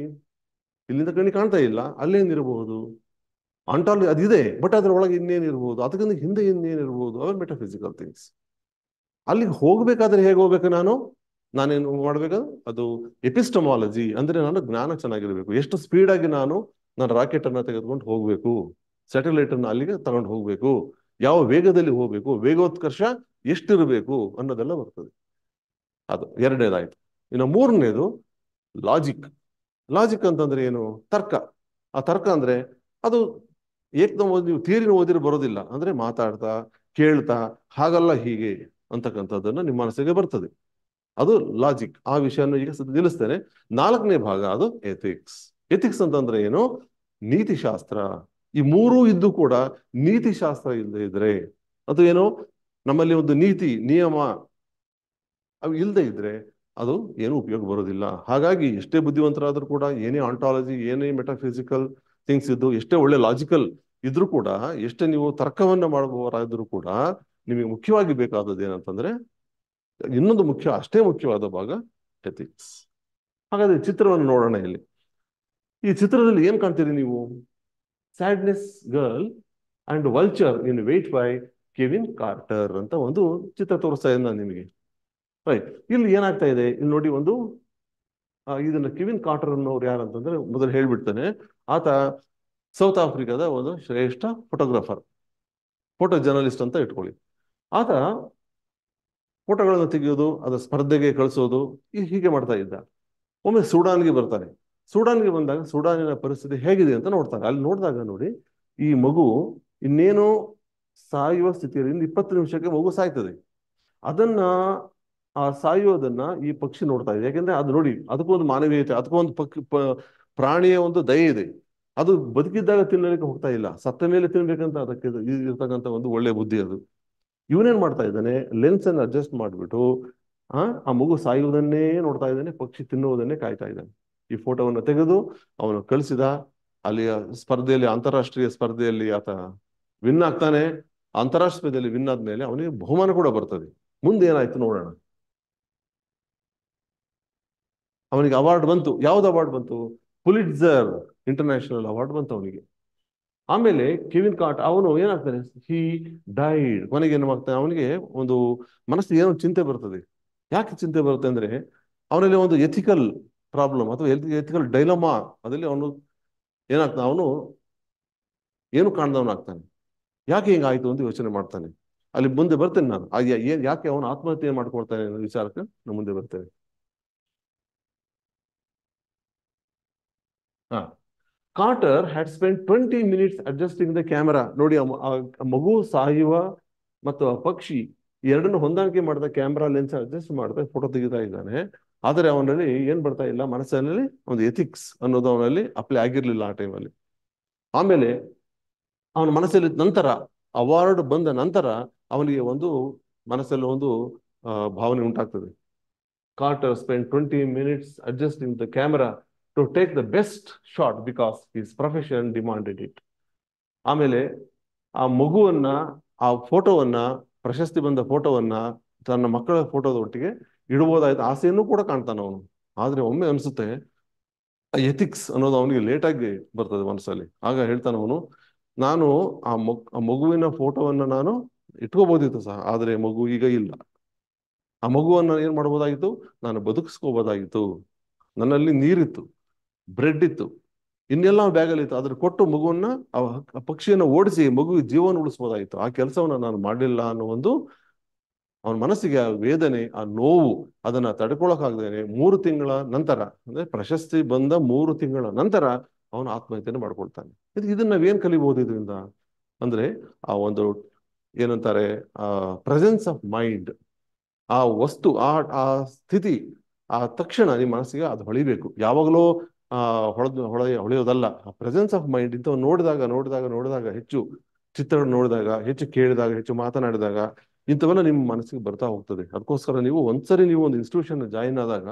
ಇಲ್ಲಿಂದ ಕಣ್ಣಿ ಕಾಣ್ತಾ ಇಲ್ಲ ಅಲ್ಲೇನಿರಬಹುದು ಅಂಟಾಲ್ ಅದಿದೆ ಬಟ್ ಅದ್ರ ಒಳಗೆ ಇನ್ನೇನಿರ್ಬೋದು ಅದಕ್ಕಿಂತ ಹಿಂದೆ ಇನ್ನೇನಿರ್ಬೋದು ಅವರ್ ಮೆಟಾಫಿಸಿಕಲ್ ಥಿಂಗ್ಸ್ ಅಲ್ಲಿಗೆ ಹೋಗ್ಬೇಕಾದ್ರೆ ಹೇಗೆ ಹೋಗ್ಬೇಕು ನಾನು ನಾನೇನು ಮಾಡ್ಬೇಕು ಅದು ಎಪಿಸ್ಟಮಾಲಜಿ ಅಂದ್ರೆ ನಾನು ಜ್ಞಾನ ಚೆನ್ನಾಗಿರ್ಬೇಕು ಎಷ್ಟು ಸ್ಪೀಡ್ ಆಗಿ ನಾನು ನನ್ನ ರಾಕೆಟ್ ಅನ್ನ ತೆಗೆದುಕೊಂಡು ಹೋಗ್ಬೇಕು ಸ್ಯಾಟಲೈಟ್ ಅನ್ನ ಅಲ್ಲಿಗೆ ತಗೊಂಡು ಹೋಗ್ಬೇಕು ಯಾವ ವೇಗದಲ್ಲಿ ಹೋಗ್ಬೇಕು ವೇಗೋತ್ಕರ್ಷ ಎಷ್ಟಿರಬೇಕು ಅನ್ನೋದೆಲ್ಲ ಬರ್ತದೆ ಅದು ಎರಡನೇದಾಯ್ತು ಇನ್ನು ಮೂರನೇದು ಲಾಜಿಕ್ ಲಾಜಿಕ್ ಅಂತಂದ್ರೆ ಏನು ತರ್ಕ ಆ ತರ್ಕ ಅಂದ್ರೆ ಅದು ಏಕದಮ್ ನೀವು ಥಿಯರಿನ ಓದಿರೋ ಬರೋದಿಲ್ಲ ಅಂದ್ರೆ ಮಾತಾಡ್ತಾ ಕೇಳ್ತಾ ಹಾಗಲ್ಲ ಹೀಗೆ ಅಂತಕ್ಕಂಥದ್ದನ್ನು ನಿಮ್ಮ ಮನಸ್ಸಿಗೆ ಬರ್ತದೆ ಅದು ಲಾಜಿಕ್ ಆ ವಿಷಯನ ಈಗ ನಿಲ್ಲಿಸ್ತೇನೆ ನಾಲ್ಕನೇ ಭಾಗ ಅದು ಎಥಿಕ್ಸ್ ಎಥಿಕ್ಸ್ ಅಂತಂದ್ರೆ ಏನು ನೀತಿಶಾಸ್ತ್ರ ಈ ಮೂರೂ ಇದ್ದು ಕೂಡ ನೀತಿಶಾಸ್ತ್ರ ಇಲ್ಲದೆ ಇದ್ರೆ ಅದು ಏನು ನಮ್ಮಲ್ಲಿ ಒಂದು ನೀತಿ ನಿಯಮ ಅವು ಇಲ್ಲದೆ ಇದ್ರೆ ಅದು ಏನು ಉಪಯೋಗ ಬರೋದಿಲ್ಲ ಹಾಗಾಗಿ ಎಷ್ಟೇ ಬುದ್ಧಿವಂತರಾದರೂ ಕೂಡ ಏನೇ ಆಂಟಾಲಜಿ ಏನೇ ಮೆಟಾಫಿಸಿಕಲ್ ಥಿಂಗ್ಸ್ ಇದ್ದು ಎಷ್ಟೇ ಒಳ್ಳೆ ಲಾಜಿಕಲ್ ಇದ್ರೂ ಕೂಡ ಎಷ್ಟೇ ನೀವು ತರ್ಕವನ್ನ ಮಾಡುವವರಾದರೂ ಕೂಡ ನಿಮಗೆ ಮುಖ್ಯವಾಗಿ ಬೇಕಾದದ್ದು ಏನಂತಂದ್ರೆ ಇನ್ನೊಂದು ಮುಖ್ಯ ಅಷ್ಟೇ ಮುಖ್ಯವಾದ ಭಾಗ ಎಥಿಕ್ಸ್ ಹಾಗಾದ್ರೆ ಚಿತ್ರವನ್ನು ನೋಡೋಣ ಇಲ್ಲಿ ಈ ಚಿತ್ರದಲ್ಲಿ ಏನ್ ಕಾಣ್ತೀರಿ ನೀವು sadness girl and vulture in wait by Kevin Carter ಅಂತ ಒಂದು ಚಿತ್ರ ತೋರಿಸ್ತಾ ನಾನು ನಿಮಗೆ ರೈಟ್ ಇಲ್ಲಿ ಏನಾಗ್ತಾ ಇದೆ ಇಲ್ಲಿ ನೋಡಿ ಒಂದು ಇದನ್ನ ಕಿವಿನ್ ಕಾಟರ್ ಅನ್ನೋರು ಯಾರು ಅಂತಂದ್ರೆ ಮೊದಲು ಹೇಳ್ಬಿಡ್ತಾನೆ ಆತ ಸೌತ್ ಆಫ್ರಿಕಾದ ಒಂದು ಶ್ರೇಷ್ಠ ಫೋಟೋಗ್ರಾಫರ್ ಫೋಟೋ ಜರ್ನಲಿಸ್ಟ್ ಅಂತ ಇಟ್ಕೊಳ್ಳಿ ಆತ ಫೋಟೋಗಳನ್ನು ತೆಗೆಯೋದು ಅದರ ಸ್ಪರ್ಧೆಗೆ ಕಳಿಸೋದು ಹೀಗೆ ಮಾಡ್ತಾ ಇದ್ದ ಒಮ್ಮೆ ಸೂಡಾನ್ಗೆ ಬರ್ತಾನೆ ಸೂಡಾನ್ಗೆ ಬಂದಾಗ ಸೂಡಾನಿನ ಪರಿಸ್ಥಿತಿ ಹೇಗಿದೆ ಅಂತ ನೋಡ್ತಾರೆ ಅಲ್ಲಿ ನೋಡಿದಾಗ ನೋಡಿ ಈ ಮಗು ಇನ್ನೇನೋ ಸಾಯುವ ಸ್ಥಿತಿಯಲ್ಲಿ ಇಪ್ಪತ್ತು ನಿಮಿಷಕ್ಕೆ ಮಗು ಸಾಯ್ತದೆ ಅದನ್ನ ಆ ಸಾಯೋದನ್ನ ಈ ಪಕ್ಷಿ ನೋಡ್ತಾ ಇದೆ ಯಾಕಂದ್ರೆ ಅದು ನೋಡಿ ಅದಕ್ಕೂ ಒಂದು ಮಾನವೀಯತೆ ಅದಕ್ಕೂ ಒಂದು ಪಕ್ಷಿ ಪ್ರಾಣಿಯ ಒಂದು ದಯ ಇದೆ ಅದು ಬದುಕಿದ್ದಾಗ ತಿನ್ನಲಿಕ್ಕೆ ಹೋಗ್ತಾ ಇಲ್ಲ ಸತ್ತ ಮೇಲೆ ತಿನ್ಬೇಕಂತ ಅದಕ್ಕೆ ಇರ್ತಕ್ಕಂತ ಒಂದು ಒಳ್ಳೆ ಬುದ್ಧಿ ಅದು ಇವನೇನ್ ಮಾಡ್ತಾ ಇದ್ದಾನೆ ಲೆನ್ಸ್ ಅನ್ನು ಅಡ್ಜಸ್ಟ್ ಮಾಡಿಬಿಟ್ಟು ಆ ಆ ಮಗು ಸಾಯುವುದನ್ನೇ ನೋಡ್ತಾ ಇದ್ದಾನೆ ಪಕ್ಷಿ ತಿನ್ನುವುದನ್ನೇ ಕಾಯ್ತಾ ಇದ್ದಾನೆ ಈ ಫೋಟೋವನ್ನು ತೆಗೆದು ಅವನು ಕಳಿಸಿದ ಅಲ್ಲಿಯ ಸ್ಪರ್ಧೆಯಲ್ಲಿ ಅಂತಾರಾಷ್ಟ್ರೀಯ ಸ್ಪರ್ಧೆಯಲ್ಲಿ ಆತ ವಿನ್ ಆಗ್ತಾನೆ ಅಂತಾರಾಷ್ಟ್ರೀಯದಲ್ಲಿ ವಿನ್ ಆದ್ಮೇಲೆ ಅವನಿಗೆ ಬಹುಮಾನ ಕೂಡ ಬರ್ತದೆ ಮುಂದೆ ಏನಾಯ್ತು ನೋಡೋಣ ಅವನಿಗೆ ಅವಾರ್ಡ್ ಬಂತು ಯಾವ್ದು ಅವಾರ್ಡ್ ಬಂತು ಪುಲಿಟ್ಜರ್ ಇಂಟರ್ನ್ಯಾಷನಲ್ ಅವಾರ್ಡ್ ಬಂತು ಅವನಿಗೆ ಆಮೇಲೆ ಕೆವಿನ್ ಕಾಟ್ ಅವನು ಏನಾಗ್ತಾನೆ ಹಿ ಡೈಡ್ ಕೊನೆಗೆ ಏನು ಮಾಡ್ತಾನೆ ಅವನಿಗೆ ಒಂದು ಮನಸ್ಸಿಗೆ ಏನೋ ಚಿಂತೆ ಬರ್ತದೆ ಯಾಕೆ ಚಿಂತೆ ಬರುತ್ತೆ ಅಂದ್ರೆ ಅವನಲ್ಲಿ ಒಂದು ಎಥಿಕಲ್ ಪ್ರಾಬ್ಲಮ್ ಅಥವಾ ಎಥಿಕಲ್ ಡೈಲಮಾ ಅದರಲ್ಲಿ ಅವನು ಏನಾಗ್ತಾನೆ ಅವನು ಏನು ಕಾಣ್ದವನಾಗ್ತಾನೆ ಯಾಕೆ ಹಿಂಗಾಯ್ತು ಅಂತ ಯೋಚನೆ ಮಾಡ್ತಾನೆ ಅಲ್ಲಿ ಮುಂದೆ ಬರ್ತೇನೆ ನಾನು ಯಾಕೆ ಅವನು ಆತ್ಮಹತ್ಯೆ ಮಾಡ್ಕೊಳ್ತಾನೆ ಅನ್ನೋ ವಿಚಾರಕ್ಕೆ ನಾನು ಮುಂದೆ ಬರ್ತೇನೆ Carter had spend twenty minutes adjusting the camera ನೋಡಿ ಮಗು ಸಾಯುವ ಮತ್ತು ಆ ಪಕ್ಷಿ ಎರಡನ್ನು ಹೊಂದಾಣಿಕೆ ಮಾಡಿದ ಕ್ಯಾಮರಾ ಲೆನ್ಸ್ ಅಡ್ಜಸ್ಟ್ ಮಾಡ್ತಾ ಫೋಟೋ ತೆಗಿತಾ ಇದ್ದಾನೆ ಆದರೆ ಅವನಲ್ಲಿ ಏನ್ ಬರ್ತಾ ಇಲ್ಲ ಮನಸ್ಸಿನಲ್ಲಿ ಒಂದು ಎಥಿಕ್ಸ್ ಅನ್ನೋದು ಅವನಲ್ಲಿ ಅಪ್ಲೈ ಆಗಿರ್ಲಿಲ್ಲ ಆ ಟೈಮಲ್ಲಿ ಆಮೇಲೆ ಅವನ ಮನಸ್ಸಲ್ಲಿ ನಂತರ ಅವಾರ್ಡ್ ಬಂದ ನಂತರ ಅವನಿಗೆ ಒಂದು ಮನಸ್ಸಲ್ಲಿ ಒಂದು ಭಾವನೆ ಉಂಟಾಗ್ತದೆ Carter spend twenty minutes adjusting the camera to take the best shot because his profession demanded it ಆಮೇಲೆ ಆ ಮಗುವನ್ನ ಆ ಫೋಟೋವನ್ನ ಪ್ರಶಸ್ತಿ ಬಂದ ಫೋಟೋವನ್ನ ತನ್ನ ಮಕ್ಕಳ ಫೋಟೋದ ಒಟ್ಟಿಗೆ ಇಡಬಹುದಾಯ್ತು ಆಸೆಯನ್ನು ಕೂಡ ಕಾಣ್ತಾನೆ ಅವನು ಆದ್ರೆ ಒಮ್ಮೆ ಅನ್ಸುತ್ತೆ ಎಥಿಕ್ಸ್ ಅನ್ನೋದು ಅವನಿಗೆ ಲೇಟ್ ಆಗಿ ಬರ್ತದೆ ಮನಸ್ಸಲ್ಲಿ ಆಗ ಹೇಳ್ತಾನೆ ಅವನು ನಾನು ಆ ಆ ಮಗುವಿನ ಫೋಟೋವನ್ನ ನಾನು ಇಟ್ಕೋಬಹುದಿತ್ತು ಸಹ ಆದ್ರೆ ಮಗು ಈಗ ಇಲ್ಲ ಆ ಮಗುವನ್ನ ಏನ್ ಮಾಡಬಹುದಾಗಿತ್ತು ನಾನು ಬದುಕಿಸ್ಕೋಬಹುದಾಗಿತ್ತು ನನ್ನಲ್ಲಿ ನೀರಿತ್ತು ಬ್ರೆಡ್ ಇತ್ತು ಇನ್ನೆಲ್ಲ ಬ್ಯಾಗಲ್ಲಿ ಇತ್ತು ಅದ್ರ ಕೊಟ್ಟು ಮಗುವನ್ನ ಆ ಪಕ್ಷಿಯನ್ನ ಓಡಿಸಿ ಮಗು ಜೀವನ ಉಳಿಸ್ಬೋದಾಗಿತ್ತು ಆ ಕೆಲಸವನ್ನ ನಾನು ಮಾಡಲಿಲ್ಲ ಅನ್ನೋ ಒಂದು ಅವನ ಮನಸ್ಸಿಗೆ ಆ ವೇದನೆ ಆ ನೋವು ಅದನ್ನ ತಡ್ಕೊಳಕಾಗ್ದೇನೆ ಮೂರು ತಿಂಗಳ ನಂತರ ಅಂದ್ರೆ ಪ್ರಶಸ್ತಿ ಬಂದ ಮೂರು ತಿಂಗಳ ನಂತರ ಅವನು ಆತ್ಮಹತ್ಯೆಯನ್ನು ಮಾಡ್ಕೊಳ್ತಾನೆ ಇದು ಇದನ್ನ ನಾವೇನ್ ಕಲಿಬಹುದು ಇದರಿಂದ ಅಂದ್ರೆ ಆ ಒಂದು ಏನಂತಾರೆ ಆ ಪ್ರೆಸೆನ್ಸ್ ಆಫ್ ಮೈಂಡ್ ಆ ವಸ್ತು ಆ ಆ ಸ್ಥಿತಿ ಆ ತಕ್ಷಣ ನಿಮ್ಮ ಮನಸ್ಸಿಗೆ ಅದು ಹೊಳಿಬೇಕು ಯಾವಾಗಲೋ ಹೊಳೆದು ಹೊಳೆ ಹೊಳೆಯೋದಲ್ಲ ಪ್ರೆಸೆನ್ಸ್ ಆಫ್ ಮೈಂಡ್ ಇಂಥವು ನೋಡಿದಾಗ ನೋಡಿದಾಗ ನೋಡಿದಾಗ ಹೆಚ್ಚು ಚಿತ್ರಗಳನ್ನು ನೋಡಿದಾಗ ಹೆಚ್ಚು ಕೇಳಿದಾಗ ಹೆಚ್ಚು ಮಾತನಾಡಿದಾಗ ಇಂಥವೆಲ್ಲ ನಿಮ್ಮ ಮನಸ್ಸಿಗೆ ಬರ್ತಾ ಹೋಗ್ತದೆ ಅದಕ್ಕೋಸ್ಕರ ನೀವು ಒಂದ್ಸರಿ ನೀವು ಒಂದು ಇನ್ಸ್ಟಿಟ್ಯೂಷನ್ ಜಾಯಿನ್ ಆದಾಗ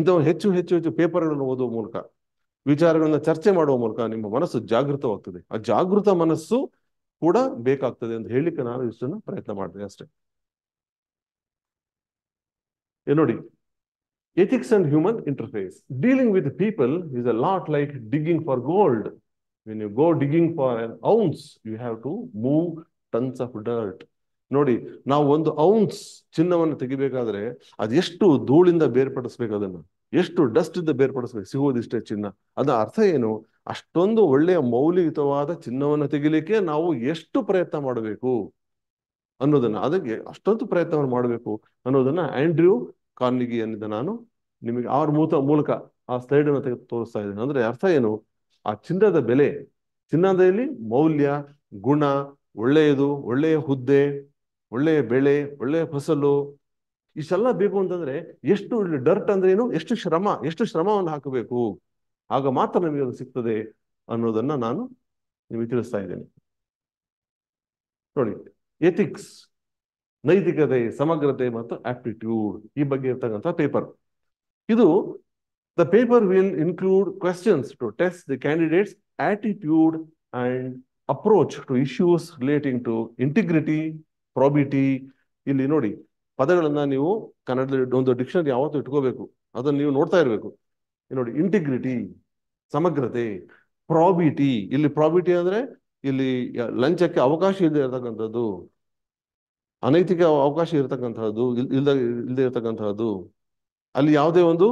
ಇಂಥವು ಹೆಚ್ಚು ಹೆಚ್ಚು ಹೆಚ್ಚು ಪೇಪರ್ಗಳನ್ನು ಓದುವ ಮೂಲಕ ವಿಚಾರಗಳನ್ನ ಚರ್ಚೆ ಮಾಡುವ ಮೂಲಕ ನಿಮ್ಮ ಮನಸ್ಸು ಜಾಗೃತವಾಗ್ತದೆ ಆ ಜಾಗೃತ ಮನಸ್ಸು ಕೂಡ ಬೇಕಾಗ್ತದೆ ಅಂತ ಹೇಳಲಿಕ್ಕೆ ನಾನು ಇಷ್ಟನ್ನು ಪ್ರಯತ್ನ ಮಾಡ್ತೀನಿ ಅಷ್ಟೇ ನೋಡಿ Ethics and human interface. Dealing with people is a lot like digging for gold. When you go digging for an ounce, you have to move tons of dirt. ನೋಡಿ ನಾವು ಒಂದು ಔನ್ಸ್ ಚಿನ್ನವನ್ನು ತೆಗಿಬೇಕಾದ್ರೆ ಅದೆಷ್ಟು ಧೂಳಿಂದ ಬೇರ್ಪಡಿಸ್ಬೇಕು ಅದನ್ನು ಎಷ್ಟು ಡಸ್ಟ್ ಇಂದ ಬೇರ್ಪಡಿಸ್ಬೇಕು ಸಿಗೋದಿಷ್ಟೇ ಚಿನ್ನ ಅದರ ಅರ್ಥ ಏನು ಅಷ್ಟೊಂದು ಒಳ್ಳೆಯ ಮೌಲ್ಯಯುತವಾದ ಚಿನ್ನವನ್ನು ತೆಗಿಲಿಕ್ಕೆ ನಾವು ಎಷ್ಟು ಪ್ರಯತ್ನ ಮಾಡಬೇಕು ಅನ್ನೋದನ್ನ ಅದಕ್ಕೆ ಅಷ್ಟೊಂದು ಪ್ರಯತ್ನವನ್ನು ಮಾಡಬೇಕು ಅನ್ನೋದನ್ನ ಆಂಡ್ರ್ಯೂ ಕಾರ್ನಿಗಿಯನ್ನಿಂದ ನಾನು ನಿಮಗೆ ಅವ್ರ ಮೂತ ಮೂಲಕ ಆ ಸ್ಲೈಡ್ ಅನ್ನು ತೆಗೆದು ತೋರಿಸ್ತಾ ಇದ್ದೇನೆ ಅಂದ್ರೆ ಅರ್ಥ ಏನು ಆ ಚಿನ್ನದ ಬೆಲೆ ಚಿನ್ನದಲ್ಲಿ ಮೌಲ್ಯ ಗುಣ ಒಳ್ಳೆಯದು ಒಳ್ಳೆಯ ಹುದ್ದೆ ಒಳ್ಳೆಯ ಬೆಳೆ ಒಳ್ಳೆಯ ಫಸಲು ಇಷ್ಟೆಲ್ಲ ಬೇಕು ಅಂತಂದ್ರೆ ಎಷ್ಟು ಡರ್ಟ್ ಅಂದ್ರೆ ಏನು ಎಷ್ಟು ಶ್ರಮ ಎಷ್ಟು ಶ್ರಮವನ್ನು ಹಾಕಬೇಕು ಆಗ ಮಾತ್ರ ನಿಮಗೆ ಅದು ಸಿಗ್ತದೆ ಅನ್ನೋದನ್ನ ನಾನು ನಿಮಗೆ ತಿಳಿಸ್ತಾ ಇದ್ದೇನೆ ನೋಡಿ ಎಥಿಕ್ಸ್ ನೈತಿಕತೆ ಸಮಗ್ರತೆ ಮತ್ತು ಆಪ್ಟಿಟ್ಯೂಡ್ ಈ ಬಗ್ಗೆ ಇರ್ತಕ್ಕಂಥ ಪೇಪರ್ ಇದು the paper will include questions to test the candidates attitude and approach to issues relating to integrity probity ಇಲ್ಲಿ ನೋಡಿ ಪದಗಳನ್ನ ನೀವು ಕನ್ನಡದಲ್ಲಿ ಒಂದು ಡಿಕ್ಷನರಿ ಯಾವತ್ತೂ ಇಟ್ಕೋಬೇಕು ಅದನ್ನು ನೀವು ನೋಡ್ತಾ ಇರಬೇಕು ನೋಡಿ ಇಂಟಿಗ್ರಿಟಿ ಸಮಗ್ರತೆ ಪ್ರಾಬಿಟಿ ಇಲ್ಲಿ ಪ್ರಾಬಿಟಿ ಅಂದ್ರೆ ಇಲ್ಲಿ ಲಂಚಕ್ಕೆ ಅವಕಾಶ ಇಲ್ಲದೆ ಇರತಕ್ಕಂಥದ್ದು ಅನೈತಿಕ ಅವಕಾಶ ಇರತಕ್ಕಂತಹದ್ದು ಇಲ್ದ ಇಲ್ಲದೆ ಇರತಕ್ಕಂತಹದ್ದು ಅಲ್ಲಿ ಯಾವುದೇ ಒಂದು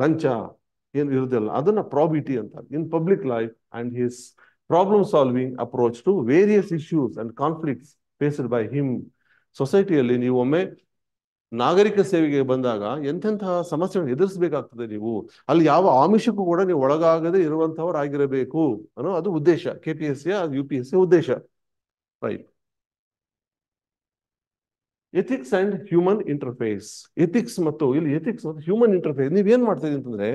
ಲಂಚ ಏನು ಇರುದಿಲ್ಲ ಅದನ್ನ ಪ್ರಾಬಿಟಿ ಅಂತ in public life and his problem solving approach to various issues and conflicts faced by him ಸೊಸೈಟಿಯಲ್ಲಿ ನೀವು ಒಮ್ಮೆ ನಾಗರಿಕ ಸೇವೆಗೆ ಬಂದಾಗ ಎಂತೆಂತಹ ಸಮಸ್ಯೆಗಳನ್ನು ಎದುರಿಸಬೇಕಾಗ್ತದೆ ನೀವು ಅಲ್ಲಿ ಯಾವ ಆಮಿಷಕ್ಕೂ ಕೂಡ ನೀವು ಒಳಗಾಗದೆ ಇರುವಂತಹವರಾಗಿರಬೇಕು ಅನ್ನೋ ಅದು ಉದ್ದೇಶ K P S C U P S C ಉದ್ದೇಶ right ethics and human interface ethics ಮತ್ತು ಇಲ್ಲಿ ಎಥಿಕ್ಸ್ ಮತ್ತು ಹ್ಯೂಮನ್ ಇಂಟರ್ಫೇಸ್ ನೀವೇನ್ ಮಾಡ್ತಾ ಇದ್ದೀವಿ ಅಂತಂದ್ರೆ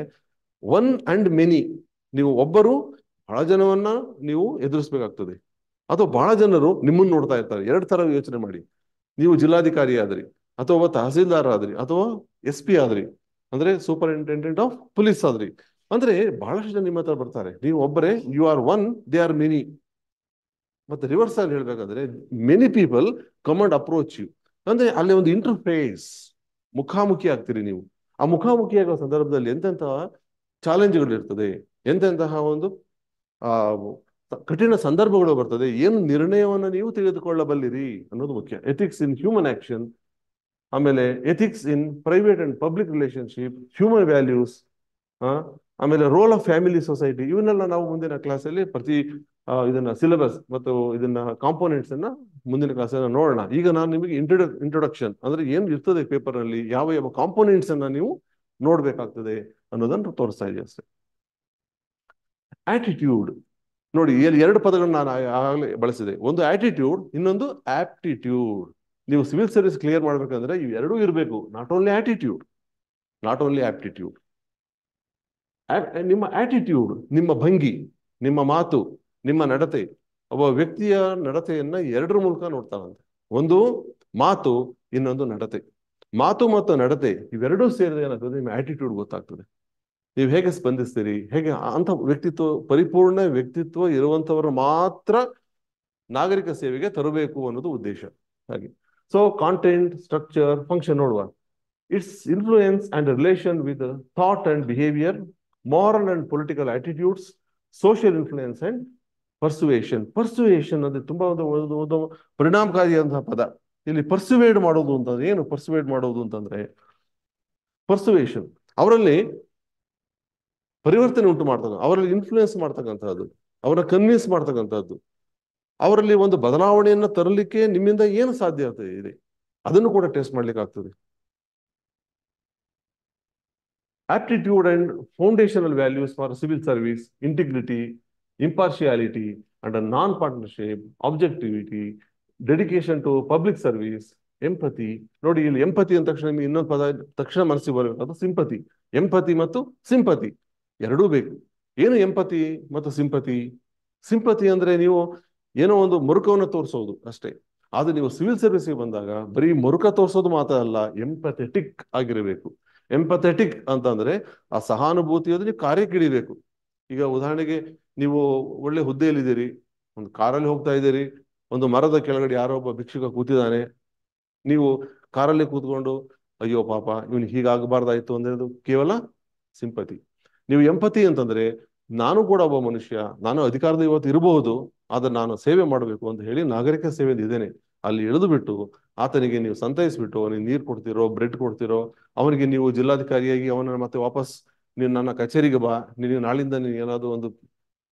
ಒನ್ ಅಂಡ್ ಮೆನಿ ನೀವು ಒಬ್ಬರು ಬಹಳ ಜನವನ್ನ ನೀವು ಎದುರಿಸಬೇಕಾಗ್ತದೆ ಅಥವಾ ಬಹಳ ಜನರು ನಿಮ್ಮನ್ನು ನೋಡ್ತಾ ಇರ್ತಾರೆ ಎರಡು ತರ ಯೋಚನೆ ಮಾಡಿ ನೀವು ಜಿಲ್ಲಾಧಿಕಾರಿ ಆದ್ರಿ ಅಥವಾ ಒಬ್ಬ ತಹಸೀಲ್ದಾರ್ ಆದ್ರಿ ಅಥವಾ ಎಸ್ ಪಿ ಆದ್ರಿ ಅಂದ್ರೆ ಸೂಪರಿಂಟೆಂಡೆಂಟ್ ಆಫ್ ಪೊಲೀಸ್ ಆದ್ರಿ ಅಂದ್ರೆ ಬಹಳಷ್ಟು ಜನ ನಿಮ್ಮ ಹತ್ರ ಬರ್ತಾರೆ ನೀವು ಒಬ್ಬರೇ you are one they are many ಮತ್ತೆ ರಿವರ್ಸ್ ಅಲ್ಲಿ ಹೇಳ್ಬೇಕಂದ್ರೆ many people command approach you ಅಂದ್ರೆ ಅಲ್ಲಿ ಒಂದು ಇಂಟರ್ಫೇಸ್ ಮುಖಾಮುಖಿ ಆಗ್ತೀರಿ ನೀವು ಆ ಮುಖಾಮುಖಿ ಆಗುವ ಸಂದರ್ಭದಲ್ಲಿ ಎಂತೆಂತಹ ಚಾಲೆಂಜ್ಗಳು ಇರ್ತದೆ ಎಂತೆಂತಹ ಒಂದು ಆ ಕಠಿಣ ಸಂದರ್ಭಗಳು ಬರ್ತದೆ ಏನು ನಿರ್ಣಯವನ್ನು ನೀವು ತೆಗೆದುಕೊಳ್ಳಬಲ್ಲಿರಿ ಅನ್ನೋದು ಮುಖ್ಯ ಎಥಿಕ್ಸ್ ಇನ್ ಹ್ಯೂಮನ್ ಆಕ್ಷನ್ ಆಮೇಲೆ ethics in private and public relationship human values ಆಮೇಲೆ ರೋಲ್ ಆಫ್ ಫ್ಯಾಮಿಲಿ ಸೊಸೈಟಿ ಇವನ್ನೆಲ್ಲ ನಾವು ಮುಂದಿನ ಕ್ಲಾಸಲ್ಲಿ ಪ್ರತಿ ಇದನ್ನ ಸಿಲೆಬಸ್ ಮತ್ತು ಇದನ್ನ ಕಾಂಪೋನೆಂಟ್ಸ್ ಅನ್ನ ಮುಂದಿನ ಕ್ಲಾಸ್ ನೋಡೋಣ ಈಗ ನಾನು ನಿಮಗೆ ಇಂಟ್ರೊಡಕ್ಷನ್ ಅಂದ್ರೆ ಏನ್ ಇರ್ತದೆ ಪೇಪರ್ ನಲ್ಲಿ ಯಾವ ಯಾವ ಕಾಂಪೋನೆಂಟ್ಸ್ ಅನ್ನ ನೀವು ನೋಡ್ಬೇಕಾಗ್ತದೆ ಅನ್ನೋದನ್ನ ತೋರಿಸ್ತಾ ಇದೆ ಅಷ್ಟೇ ಆಟಿಟ್ಯೂಡ್ ನೋಡಿ ಎರಡು ಪದಗಳನ್ನ ನಾನು ಆಗಲೇ ಬಳಸಿದೆ ಒಂದು ಆಟಿಟ್ಯೂಡ್ ಇನ್ನೊಂದು ಆಪ್ಟಿಟ್ಯೂಡ್ ನೀವು ಸಿವಿಲ್ ಸರ್ವಿಸ್ ಕ್ಲಿಯರ್ ಮಾಡ್ಬೇಕಂದ್ರೆ ಇವು ಎರಡೂ ಇರಬೇಕು not only attitude not only aptitude ನಿಮ್ಮ ಆಟಿಟ್ಯೂಡ್ ನಿಮ್ಮ ಭಂಗಿ ನಿಮ್ಮ ಮಾತು ನಿಮ್ಮ ನಡತೆ ಒಬ್ಬ ವ್ಯಕ್ತಿಯ ನಡತೆಯನ್ನ ಎರಡರ ಮೂಲಕ ನೋಡ್ತಾವಂತೆ ಒಂದು ಮಾತು ಇನ್ನೊಂದು ನಡತೆ ಮಾತು ಮತ್ತು ನಡತೆ ಇವೆರಡೂ ಸೇರಿದ ಏನಾಗ್ತದೆ ನಿಮ್ಮ ಆಟಿಟ್ಯೂಡ್ ಗೊತ್ತಾಗ್ತದೆ ನೀವು ಹೇಗೆ ಸ್ಪಂದಿಸ್ತೀರಿ ಹೇಗೆ ಅಂತ ವ್ಯಕ್ತಿತ್ವ ಪರಿಪೂರ್ಣ ವ್ಯಕ್ತಿತ್ವ ಇರುವಂಥವರು ಮಾತ್ರ ನಾಗರಿಕ ಸೇವೆಗೆ ತರಬೇಕು ಅನ್ನೋದು ಉದ್ದೇಶ ಹಾಗೆ ಸೊ ಕಾಂಟೆಂಟ್ ಸ್ಟ್ರಕ್ಚರ್ ಫಂಕ್ಷನ್ ನೋಡುವ its influence and relation with thought and behaviour moral and political attitudes social influence and persuasion persuasion ಅಂದ್ರೆ ತುಂಬಾ ಒಂದು ಒಂದು ಪರಿಣಾಮಕಾರಿಯಾದಂತಹ ಪದ ಇಲ್ಲಿ ಪರ್ಸುವೇಡ್ ಮಾಡೋದು ಅಂತಂದ್ರೆ ಏನು ಪರ್ಸುವೇಡ್ ಮಾಡೋದು ಅಂತಂದ್ರೆ ಪರ್ಸುವೇಷನ್ ಅವರಲ್ಲಿ ಪರಿವರ್ತನೆ ಉಂಟು ಮಾಡ್ತಕ್ಕಂಥ ಅವರಲ್ಲಿ ಇನ್ಫ್ಲೂಯೆನ್ಸ್ ಮಾಡ್ತಕ್ಕಂಥದ್ದು ಅವರ ಕನ್ವಿನ್ಸ್ ಮಾಡ್ತಕ್ಕಂಥದ್ದು ಅವರಲ್ಲಿ ಒಂದು ಬದಲಾವಣೆಯನ್ನ ತರಲಿಕ್ಕೆ ನಿಮ್ಮಿಂದ ಏನು ಸಾಧ್ಯ ಇದೆ ಅದನ್ನು ಕೂಡ ಟೆಸ್ಟ್ ಮಾಡ್ಲಿಕ್ಕೆ ಆಗ್ತದೆ aptitude and foundational values for civil service integrity impartiality and a partnership partnership objectivity, dedication to public service empathy ನೋಡಿ ಇಲ್ಲಿ ಎಂಪತಿ ಅಂದ ತಕ್ಷಣ ನಿಮಗೆ ಇನ್ನೊಂದು ಪದ ತಕ್ಷಣ ಮನಸ್ಸಿಗೆ ಬರಬೇಕಾದ ಸಿಂಪತಿ ಎಂಪತಿ ಮತ್ತು ಸಿಂಪತಿ ಎರಡೂ ಬೇಕು ಏನು ಎಂಪತಿ ಮತ್ತು ಸಿಂಪತಿ ಸಿಂಪತಿ ಅಂದ್ರೆ ನೀವು ಏನೋ ಒಂದು ಮುರುಕವನ್ನು ತೋರಿಸೋದು ಅಷ್ಟೇ ಆದ್ರೆ ನೀವು ಸಿವಿಲ್ ಸರ್ವಿಸ್ಗೆ ಬಂದಾಗ ಬರೀ ಮುರುಕ ತೋರಿಸೋದು ಮಾತ್ರ ಅಲ್ಲ ಎಂಪಥೆಟಿಕ್ ಆಗಿರಬೇಕು ಎಂಪಥೆಟಿಕ್ ಅಂತಂದ್ರೆ ಆ ಸಹಾನುಭೂತಿಯಲ್ಲಿ ನೀವು ಕಾರ್ಯಕ್ಕಿಡಿಬೇಕು ಈಗ ಉದಾಹರಣೆಗೆ ನೀವು ಒಳ್ಳೆ ಹುದ್ದೆಯಲ್ಲಿದ್ದೀರಿ ಒಂದು ಕಾರಲ್ಲಿ ಹೋಗ್ತಾ ಇದ್ದೀರಿ ಒಂದು ಮರದ ಕೆಳಗಡೆ ಯಾರೋ ಒಬ್ಬ ಭಿಕ್ಷುಕ ಕೂತಿದ್ದಾನೆ ನೀವು ಕಾರಲ್ಲಿ ಕೂತ್ಕೊಂಡು ಅಯ್ಯೋ ಪಾಪ ಇವನು ಹೀಗಾಗಬಾರ್ದಾಯ್ತು ಅಂದ್ರೆ ಅದು ಕೇವಲ ಸಿಂಪತಿ ನೀವು ಎಂಪತಿ ಅಂತಂದ್ರೆ ನಾನು ಕೂಡ ಒಬ್ಬ ಮನುಷ್ಯ ನಾನು ಅಧಿಕಾರದ ಇವತ್ತು ಇರಬಹುದು ಆದ್ರೆ ನಾನು ಸೇವೆ ಮಾಡಬೇಕು ಅಂತ ಹೇಳಿ ನಾಗರಿಕ ಸೇವೆ ಇದ್ದೇನೆ ಅಲ್ಲಿ ಇಳಿದು ಬಿಟ್ಟು ಆತನಿಗೆ ನೀವು ಸಂತೈಸ್ಬಿಟ್ಟು ಅವನಿಗೆ ನೀರು ಕೊಡ್ತಿರೋ ಬ್ರೆಡ್ ಕೊಡ್ತಿರೋ ಅವನಿಗೆ ನೀವು ಜಿಲ್ಲಾಧಿಕಾರಿಯಾಗಿ ಅವನ ಮತ್ತೆ ವಾಪಸ್ ನೀನು ನನ್ನ ಕಚೇರಿಗೆ ಬಾ ನೀನು ನಾಳಿಂದ ನೀನು ಏನಾದರೂ ಒಂದು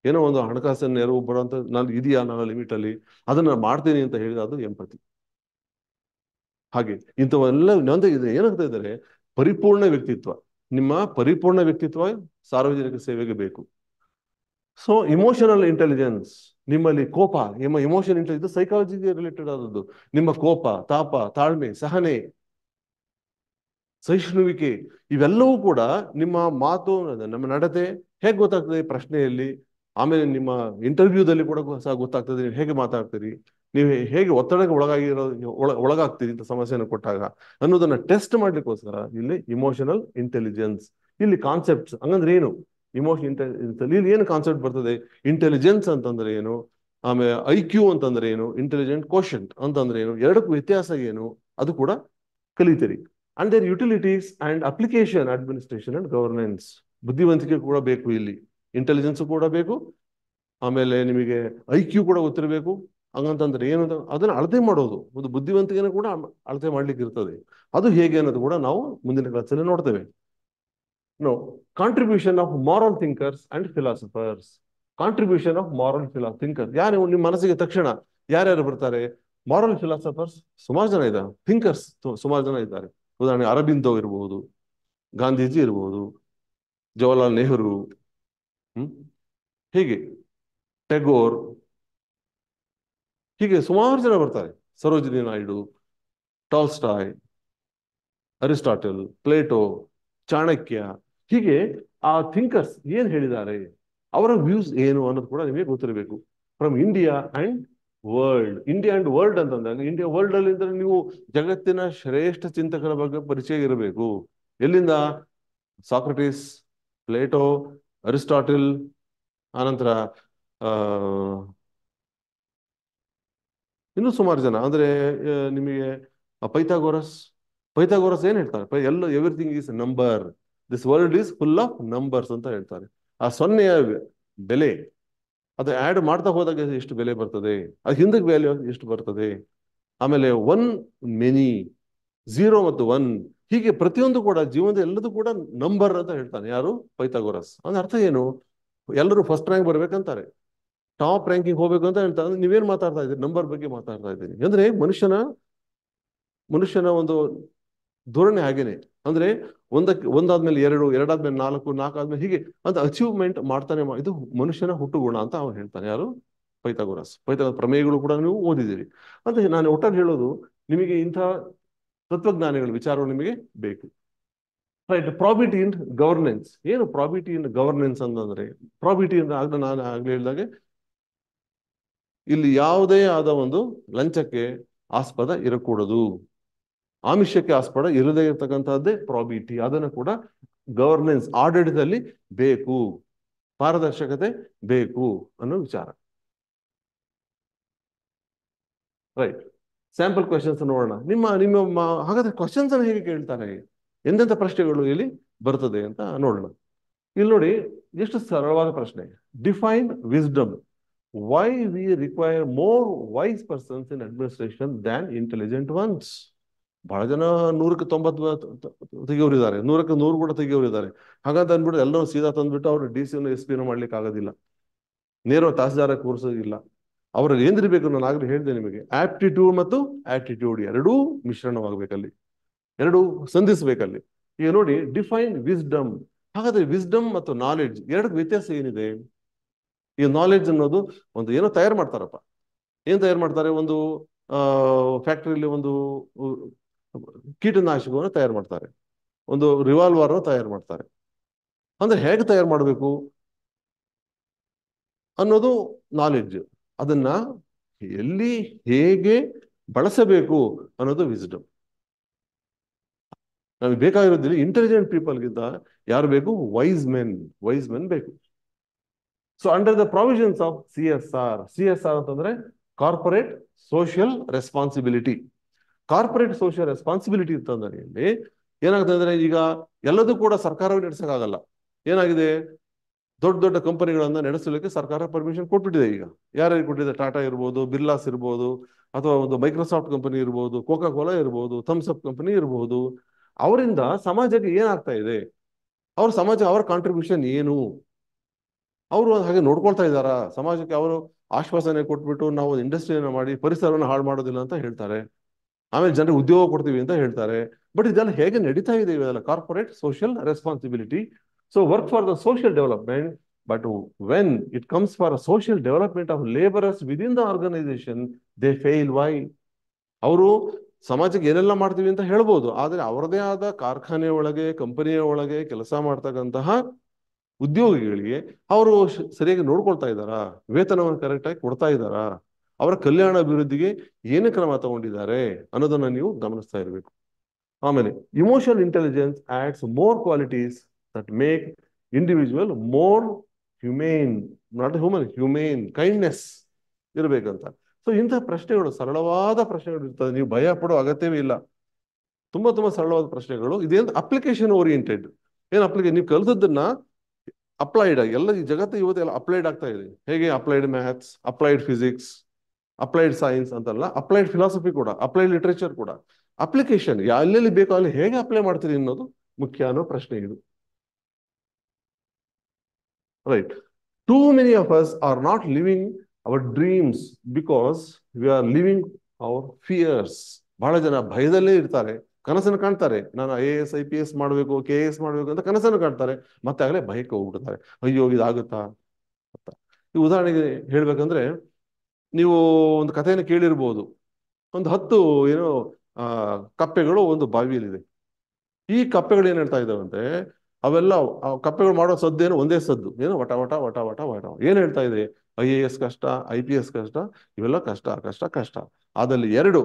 ಏನೋ ಒಂದು ಹಣಕಾಸಿನ ನೆರವು ಬರುವಂತ ನಾನು ಇದೆಯಾ ನನ್ನ ಲಿಮಿಟ್ ಅಲ್ಲಿ ಅದನ್ನ ಮಾಡ್ತೀನಿ ಅಂತ ಹೇಳಿದ ಅದು ಎಂಪತಿ ಹಾಗೆ ಇಂಥವೆಲ್ಲ ಇದೆ ಏನಂತ ಇದ್ದಾರೆ ಪರಿಪೂರ್ಣ ವ್ಯಕ್ತಿತ್ವ ನಿಮ್ಮ ಪರಿಪೂರ್ಣ ವ್ಯಕ್ತಿತ್ವ ಸಾರ್ವಜನಿಕ ಸೇವೆಗೆ ಬೇಕು ಸೊ ಇಮೋಷನಲ್ ಇಂಟೆಲಿಜೆನ್ಸ್ ನಿಮ್ಮಲ್ಲಿ ಕೋಪ ನಿಮ್ಮ ಇಮೋಷನ್ ಇಂಟೆಲಿಜೆನ್ಸ್ ಸೈಕಾಲಜಿಗೆ ರಿಲೇಟೆಡ್ ಆದದ್ದು ನಿಮ್ಮ ಕೋಪ ತಾಪ ತಾಳ್ಮೆ ಸಹನೆ ಸಹಿಷ್ಣುವಿಕೆ ಇವೆಲ್ಲವೂ ಕೂಡ ನಿಮ್ಮ ಮಾತು ನಮ್ಮ ನಡತೆ ಹೇಗೆ ಗೊತ್ತಾಗ್ತದೆ ಪ್ರಶ್ನೆಯಲ್ಲಿ ಆಮೇಲೆ ನಿಮ್ಮ ಇಂಟರ್ವ್ಯೂದಲ್ಲಿ ಕೂಡ ಸಹ ಗೊತ್ತಾಗ್ತದೆ ನೀವು ಹೇಗೆ ಮಾತಾಡ್ತೀರಿ ನೀವು ಹೇಗೆ ಒತ್ತಡಕ್ಕೆ ಒಳಗಾಗಿರೋ ಒಳಗಾಗ್ತೀರಿ ಅಂತ ಸಮಸ್ಯೆಯನ್ನು ಕೊಟ್ಟಾಗ ಅನ್ನೋದನ್ನ ಟೆಸ್ಟ್ ಮಾಡ್ಲಿಕ್ಕೋಸ್ಕರ ಇಲ್ಲಿ ಇಮೋಷನಲ್ ಇಂಟೆಲಿಜೆನ್ಸ್ ಇಲ್ಲಿ ಕಾನ್ಸೆಪ್ಟ್ಸ್ ಹಂಗಂದ್ರೆ ಏನು ಇಮೋಷನ್ ಇಂಟೆಲಿಜೆನ್ಸ್ ಇಲ್ಲಿ ಏನು ಕಾನ್ಸೆಪ್ಟ್ ಬರ್ತದೆ ಇಂಟೆಲಿಜೆನ್ಸ್ ಅಂತಂದ್ರೆ ಏನು ಆಮೇಲೆ ಐ ಕ್ಯೂ ಅಂತಂದ್ರೆ ಏನು ಇಂಟೆಲಿಜೆಂಟ್ ಕ್ವಶನ್ ಅಂತಂದ್ರೆ ಏನು ಎರಡಕ್ಕೂ ವ್ಯತ್ಯಾಸ ಏನು ಅದು ಕೂಡ ಕಲಿತೀರಿ and their utilities and application administration and governance ಬುದ್ಧಿವಂತಿಕೆ ಕೂಡ ಬೇಕು ಇಲ್ಲಿ ಇಂಟೆಲಿಜೆನ್ಸ್ ಕೂಡ ಬೇಕು ಆಮೇಲೆ ನಿಮಗೆ ಐ ಕ್ಯೂ ಕೂಡ ಗೊತ್ತಿರಬೇಕು ಹಂಗಂತಂದ್ರೆ ಏನು ಅದನ್ನ ಅಳತೆ ಮಾಡೋದು ಒಂದು ಬುದ್ಧಿವಂತಿಕೆನ ಕೂಡ ಅಳತೆ ಮಾಡ್ಲಿಕ್ಕೆ ಇರ್ತದೆ ಅದು ಹೇಗೆ ಅನ್ನೋದು ಕೂಡ ನಾವು ಮುಂದಿನ ಕ್ಲಾಸಲ್ಲಿ ನೋಡ್ತೇವೆ ನೋ contribution of moral thinkers and philosophers contribution of moral ಫಿಲಾ ಥಿಂಕರ್ ಯಾರು ನಿಮ್ಮ ಮನಸ್ಸಿಗೆ ತಕ್ಷಣ ಯಾರ್ಯಾರು ಬರ್ತಾರೆ ಮಾರಲ್ ಫಿಲಾಸಫರ್ಸ್ ಸುಮಾರು ಜನ ಇದ್ದಾರೆ ಥಿಂಕರ್ಸ್ ಸುಮಾರು ಜನ ಇದ್ದಾರೆ ಉದಾಹರಣೆ ಅರಬಿಂದೋ ಇರಬಹುದು ಗಾಂಧೀಜಿ ಇರಬಹುದು ಜವಾಹರ್ಲಾಲ್ ನೆಹರು ಹೀಗೆ ಟೆಗೋರ್ ಹೀಗೆ ಸುಮಾರು ಜನ ಬರ್ತಾರೆ Sarojini Naidu Tolstoy Aristotle Plato Chanakya ಹೀಗೆ ಆ ಥಿಂಕರ್ಸ್ ಏನ್ ಹೇಳಿದ್ದಾರೆ ಅವರ ವ್ಯೂಸ್ ಏನು ಅನ್ನೋದು ಕೂಡ ನಿಮಗೆ ಗೊತ್ತಿರಬೇಕು from India and world India and world ಅಂತಂದಾಗ ಇಂಡಿಯಾ ವರ್ಲ್ಡ್ ಅಲ್ಲಿ ಅಂದ್ರೆ ನೀವು ಜಗತ್ತಿನ ಶ್ರೇಷ್ಠ ಚಿಂತಕರ ಬಗ್ಗೆ ಪರಿಚಯ ಇರಬೇಕು ಎಲ್ಲಿಂದ ಸಾಕ್ರಟಿಸ್ ಪ್ಲೇಟೋ ಅರಿಸ್ಟಾಟಲ್ ಆನಂತರ ಇನ್ನೂ ಸುಮಾರು ಜನ ಅಂದರೆ ನಿಮಗೆ ಪೈಥಾಗೋರಸ್ ಪೈಥಾಗೋರಸ್ ಏನು ಹೇಳ್ತಾರೆ ಎಲ್ಲ everything is number this world is full of numbers ಅಂತ ಹೇಳ್ತಾರೆ ಆ ಸೊನ್ನೆಯ ಬೆಲೆ ಅದು ಆ್ಯಡ್ ಮಾಡ್ತಾ ಹೋದಾಗ ಎಷ್ಟು ಬೆಲೆ ಬರ್ತದೆ ಅದು ಹಿಂದಕ್ಕೆ ವ್ಯಾಲ್ಯೂ ಎಷ್ಟು ಬರ್ತದೆ ಆಮೇಲೆ ಒನ್ ಮೆನಿ ಝೀರೋ ಮತ್ತು ಒನ್ ಹೀಗೆ ಪ್ರತಿಯೊಂದು ಕೂಡ ಜೀವನದ ಎಲ್ಲದೂ ಕೂಡ ನಂಬರ್ ಅಂತ ಹೇಳ್ತಾನೆ ಯಾರು ಪೈಥಾಗೋರಸ್ ಅಂದ್ರೆ ಅರ್ಥ ಏನು ಎಲ್ಲರೂ ಫಸ್ಟ್ ರ್ಯಾಂಕ್ ಬರ್ಬೇಕಂತಾರೆ ಟಾಪ್ ರ್ಯಾಂಕಿಂಗ್ ಹೋಗ್ಬೇಕು ಅಂತ ಹೇಳ್ತಾರೆ ಅಂದ್ರೆ ನೀವೇನ್ ಮಾತಾಡ್ತಾ ಇದ್ದೀರಿ ನಂಬರ್ ಬಗ್ಗೆ ಮಾತಾಡ್ತಾ ಇದ್ದೀನಿ ಅಂದ್ರೆ ಮನುಷ್ಯನ ಮನುಷ್ಯನ ಒಂದು ಧೋರಣೆ ಹಾಗೇನೆ ಅಂದ್ರೆ ಒಂದಕ್ಕೆ ಒಂದಾದ್ಮೇಲೆ ಎರಡು ಎರಡಾದ್ಮೇಲೆ ನಾಲ್ಕು ಆದ್ಮೇಲೆ ಹೀಗೆ ಅಂತ ಅಚೀವ್ಮೆಂಟ್ ಮಾಡ್ತಾನೆ ಇದು ಮನುಷ್ಯನ ಗುಣ ಅಂತ ಅವನು ಹೇಳ್ತಾನೆ ಯಾರು ಪೈಥಾಗೋರಸ್ ಪೈತಾಗ ಪ್ರಮೇಯಗಳು ಕೂಡ ನೀವು ಓದಿದ್ದೀರಿ ಅಂತ ನಾನು ಒಟ್ಟಾರೆ ಹೇಳೋದು ನಿಮಗೆ ಇಂಥ ತತ್ವಜ್ಞಾನಿಗಳ ವಿಚಾರಗಳು ನಿಮಗೆ ಬೇಕು ರೈಟ್ ಪ್ರಾಬಿಟಿ ಇನ್ ಗವರ್ನೆನ್ಸ್ ಏನು ಪ್ರಾಬಿಟಿ ಇನ್ ಗವರ್ನೆನ್ಸ್ ಅಂತಂದ್ರೆ ಪ್ರಾಬಿಟಿ ಅಂದ್ರೆ ಆಗ ನಾನು ಆಗ್ಲೇ ಹೇಳಿದಾಗೆ ಇಲ್ಲಿ ಯಾವುದೇ ಆದ ಒಂದು ಲಂಚಕ್ಕೆ ಆಸ್ಪದ ಇರಕೂಡದು ಆಮಿಷಕ್ಕೆ ಆಸ್ಪದ ಇರದೇ ಇರತಕ್ಕಂತಹದ್ದೇ ಪ್ರಾಬಿಟಿ ಅದನ್ನು ಕೂಡ ಗವರ್ನೆನ್ಸ್ ಆಡಳಿತದಲ್ಲಿ ಬೇಕು ಪಾರದರ್ಶಕತೆ ಬೇಕು ಅನ್ನೋ ವಿಚಾರ ರೈಟ್ ಸ್ಯಾಂಪಲ್ ಕ್ವಶನ್ಸ್ ನೋಡೋಣ ನಿಮ್ಮ ನಿಮ್ಮ ಹಾಗಾದ್ರೆ ಕ್ವಶನ್ಸ್ ಅನ್ನು ಹೇಗೆ ಕೇಳ್ತಾರೆ ಎಂತೆಂತ ಪ್ರಶ್ನೆಗಳು ಇಲ್ಲಿ ಬರ್ತದೆ ಅಂತ ನೋಡೋಣ ಇಲ್ಲಿ ನೋಡಿ ಎಷ್ಟು ಸರಳವಾದ ಪ್ರಶ್ನೆ define wisdom why we require more wise persons in administration than intelligent ones ಬಹಳ ಜನ ನೂರಕ್ಕೆ ತೊಂಬತ್ತು ತೆಗೆಯವರಿದ್ದಾರೆ ನೂರಕ್ಕೆ ನೂರು ಕೂಡ ತೆಗಿಯೋರಿದ್ದಾರೆ ಹಾಗಂತ ಅಂದ್ಬಿಟ್ಟು ಎಲ್ಲರೂ ಸೀದಾ ತಂದ್ಬಿಟ್ಟು ಅವರು ಡಿ ಸಿ ಎಸ್ ಪಿನ ಮಾಡ್ಲಿಕ್ಕೆ ಆಗೋದಿಲ್ಲ ನೇರ ತಹಸೀಲ್ದಾರ ಕೂರಿಸೋದಿಲ್ಲ ಅವರಲ್ಲಿ ಏನಿರಬೇಕು ನಾನು ಆಗಲೇ ಹೇಳಿದೆ ನಿಮಗೆ ಆಪ್ಟಿಟ್ಯೂಡ್ ಮತ್ತು ಆಟಿಟ್ಯೂಡ್ ಎರಡೂ ಮಿಶ್ರಣವಾಗಬೇಕಲ್ಲಿ ಎರಡು ಸಂಧಿಸಬೇಕಲ್ಲಿ ಈಗ ನೋಡಿ ಡಿಫೈನ್ ವಿಸ್ಡಮ್ ಹಾಗಾದ್ರೆ ವಿಸ್ಡಮ್ ಮತ್ತು ನಾಲೆಡ್ಜ್ ಎರಡು ವ್ಯತ್ಯಾಸ ಏನಿದೆ ಈ ನಾಲೆಡ್ಜ್ ಅನ್ನೋದು ಒಂದು ಏನೋ ತಯಾರು ಮಾಡ್ತಾರಪ್ಪ ಏನು ತಯಾರು ಮಾಡ್ತಾರೆ ಒಂದು ಫ್ಯಾಕ್ಟ್ರಿಯಲ್ಲಿ ಒಂದು ಕೀಟನಾಶಕವನ್ನು ತಯಾರು ಮಾಡ್ತಾರೆ ಒಂದು ರಿವಾಲ್ವರ್ ತಯಾರು ಮಾಡ್ತಾರೆ ಅಂದ್ರೆ ಹೇಗೆ ತಯಾರು ಮಾಡಬೇಕು ಅನ್ನೋದು ನಾಲೆಡ್ಜ್ ಅದನ್ನ ಎಲ್ಲಿ ಹೇಗೆ ಬಳಸಬೇಕು ಅನ್ನೋದು ವಿಸ್ಡಮ್ ನಮಗೆ ಬೇಕಾಗಿರೋದಿಲ್ಲ ಇಂಟೆಲಿಜೆಂಟ್ ಪೀಪಲ್ಗಿಂತ ಯಾರು ಬೇಕು ವೈಸ್ ಮೆನ್ ವೈಸ್ ಮೆನ್ ಬೇಕು so under the provisions of C S R C S R ಅಂತಂದ್ರೆ corporate social responsibility corporate social responsibility ಅಂತಂದ್ರೆ ಏನಾಗುತ್ತೆ ಏನಾಗ್ತದೆ ಅಂದ್ರೆ ಈಗ ಎಲ್ಲದೂ ಕೂಡ ಸರ್ಕಾರವೇ ನಡೆಸಕ್ಕಾಗಲ್ಲ ಏನಾಗಿದೆ ದೊಡ್ಡ ದೊಡ್ಡ ಕಂಪನಿಗಳನ್ನ ನಡೆಸಲಿಕ್ಕೆ ಸರ್ಕಾರ ಪರ್ಮಿಷನ್ ಕೊಟ್ಬಿಟ್ಟಿದೆ ಈಗ ಯಾರ್ಯಾರು ಕೊಟ್ಟಿದೆ ಟಾಟಾ ಇರ್ಬೋದು ಬಿರ್ಲಾಸ್ ಇರ್ಬೋದು ಅಥವಾ ಒಂದು ಮೈಕ್ರೋಸಾಫ್ಟ್ ಕಂಪನಿ ಇರ್ಬೋದು ಕೋಕಾ ಕೋಲಾ ಇರ್ಬೋದು ಥಮ್ಸ್ ಅಪ್ ಕಂಪನಿ ಇರಬಹುದು ಅವರಿಂದ ಸಮಾಜಕ್ಕೆ ಏನಾಗ್ತಾ ಇದೆ ಅವ್ರ ಸಮಾಜ ಅವರ ಕಾಂಟ್ರಿಬ್ಯೂಷನ್ ಏನು ಅವರು ಹಾಗೆ ನೋಡ್ಕೊಳ್ತಾ ಇದ್ದಾರಾ ಸಮಾಜಕ್ಕೆ ಅವರು ಆಶ್ವಾಸನೆ ಕೊಟ್ಬಿಟ್ಟು ನಾವು ಇಂಡಸ್ಟ್ರಿಯನ್ನು ಮಾಡಿ ಪರಿಸರವನ್ನು ಹಾಳು ಮಾಡೋದಿಲ್ಲ ಅಂತ ಹೇಳ್ತಾರೆ ಆಮೇಲೆ ಜನರಿಗೆ ಉದ್ಯೋಗ ಕೊಡ್ತೀವಿ ಅಂತ ಹೇಳ್ತಾರೆ ಬಟ್ ಇದೆಲ್ಲ ಹೇಗೆ ನಡೀತಾ ಇದೆ ಇವೆಲ್ಲ corporate social responsibility so work for the social development but when it comes for social development of of laborers within the organisation they fail why ಅವರು ಸಮಾಜಕ್ಕೆ ಏನೆಲ್ಲ ಮಾಡ್ತೀವಿ ಅಂತ ಹೇಳ್ಬೋದು ಆದರೆ ಅವರದೇ ಆದ ಕಾರ್ಖಾನೆ ಒಳಗೆ ಕಂಪನಿಯ ಒಳಗೆ ಕೆಲಸ ಮಾಡ್ತಕ್ಕಂತಹ ಉದ್ಯೋಗಿಗಳಿಗೆ ಅವರು ಸರಿಯಾಗಿ ನೋಡ್ಕೊಳ್ತಾ ಇದ್ದಾರಾ ವೇತನವನ್ನು ಕರೆಕ್ಟಾಗಿ ಕೊಡ್ತಾ ಇದ್ದಾರಾ ಅವರ ಕಲ್ಯಾಣ ಅಭಿವೃದ್ಧಿಗೆ ಏನು ಕ್ರಮ ತಗೊಂಡಿದ್ದಾರೆ ಅನ್ನೋದನ್ನ ನೀವು ಗಮನಿಸ್ತಾ ಇರಬೇಕು ಆಮೇಲೆ emotional intelligence adds more qualities that make individual more humane not human humane kindness ಇರಬೇಕಂತ ಸೊ ಇಂತಹ ಪ್ರಶ್ನೆಗಳು ಸರಳವಾದ ಪ್ರಶ್ನೆಗಳು ಇರ್ತದೆ ನೀವು ಭಯ ಪಡೋ ಅಗತ್ಯವೇ ಇಲ್ಲ ತುಂಬಾ ತುಂಬಾ ಸರಳವಾದ ಪ್ರಶ್ನೆಗಳು ಇದೇನು ಅಪ್ಲಿಕೇಶನ್ ಓರಿಯೆಂಟೆಡ್ ಏನು ಅಪ್ಲಿಕೇಶನ್ ನೀವು ಕಲಿತದ್ದನ್ನ ಅಪ್ಲೈಡ್ ಆಗಿ ಎಲ್ಲ ಈ ಜಗತ್ತು ಇವತ್ತು ಅಪ್ಲೈಡ್ ಆಗ್ತಾ ಇದೆ ಹೇಗೆ applied maths applied physics applied science ಅಂತಲ್ಲ ಅಪ್ಲೈಡ್ ಫಿಲಾಸಫಿ ಕೂಡ ಅಪ್ಲೈಡ್ ಲಿಟ್ರೇಚರ್ ಕೂಡ ಅಪ್ಲಿಕೇಶನ್ ಎಲ್ಲೆಲ್ಲಿ ಬೇಕೋ ಅಲ್ಲಿ ಹೇಗೆ ಅಪ್ಲೈ ಮಾಡ್ತೀರಿ ಅನ್ನೋದು ಮುಖ್ಯ ಅನ್ನೋ ಪ್ರಶ್ನೆ ಇದು right? Too many of us are not living our dreams because we are living our fears. ಬಹಳ ಜನ ಭಯದಲ್ಲೇ ಇರ್ತಾರೆ ಕನಸನ್ನು ಕಾಣ್ತಾರೆ ನಾನು I A S I P S ಮಾಡಬೇಕು ಕೆ ಎಸ್ ಮಾಡಬೇಕು ಅಂತ ಕನಸನ್ನು ಕಾಣ್ತಾರೆ ಮತ್ತೆ ಆಗಲೇ ಭಯಕ್ಕೆ ಹೋಗ್ಬಿಡ್ತಾರೆ ಅಯ್ಯೋ ಇದಾಗುತ್ತಾ ಅಂತ ಈ ಉದಾಹರಣೆಗೆ ಹೇಳ್ಬೇಕಂದ್ರೆ ನೀವು ಒಂದು ಕಥೆಯನ್ನು ಕೇಳಿರ್ಬೋದು ಒಂದು ಹತ್ತು ಏನೋ ಕಪ್ಪೆಗಳು ಒಂದು ಬಾವಿಯಲ್ಲಿದೆ ಈ ಕಪ್ಪೆಗಳು ಏನ್ ಹೇಳ್ತಾ ಇದ್ದಾವೆ ಅವೆಲ್ಲ ಕಪ್ಪೆಗಳು ಮಾಡೋ ಸದ್ದೇನು ಒಂದೇ ಸದ್ದು ಏನು ವಟ ವಟ ವಟ ವಟ ವಟ ಏನು ಹೇಳ್ತಾ ಇದೆ ಐ ಎ ಎಸ್ ಕಷ್ಟ ಐ ಪಿ ಎಸ್ ಕಷ್ಟ ಇವೆಲ್ಲ ಕಷ್ಟ ಕಷ್ಟ ಕಷ್ಟ ಅದಲ್ಲಿ ಎರಡು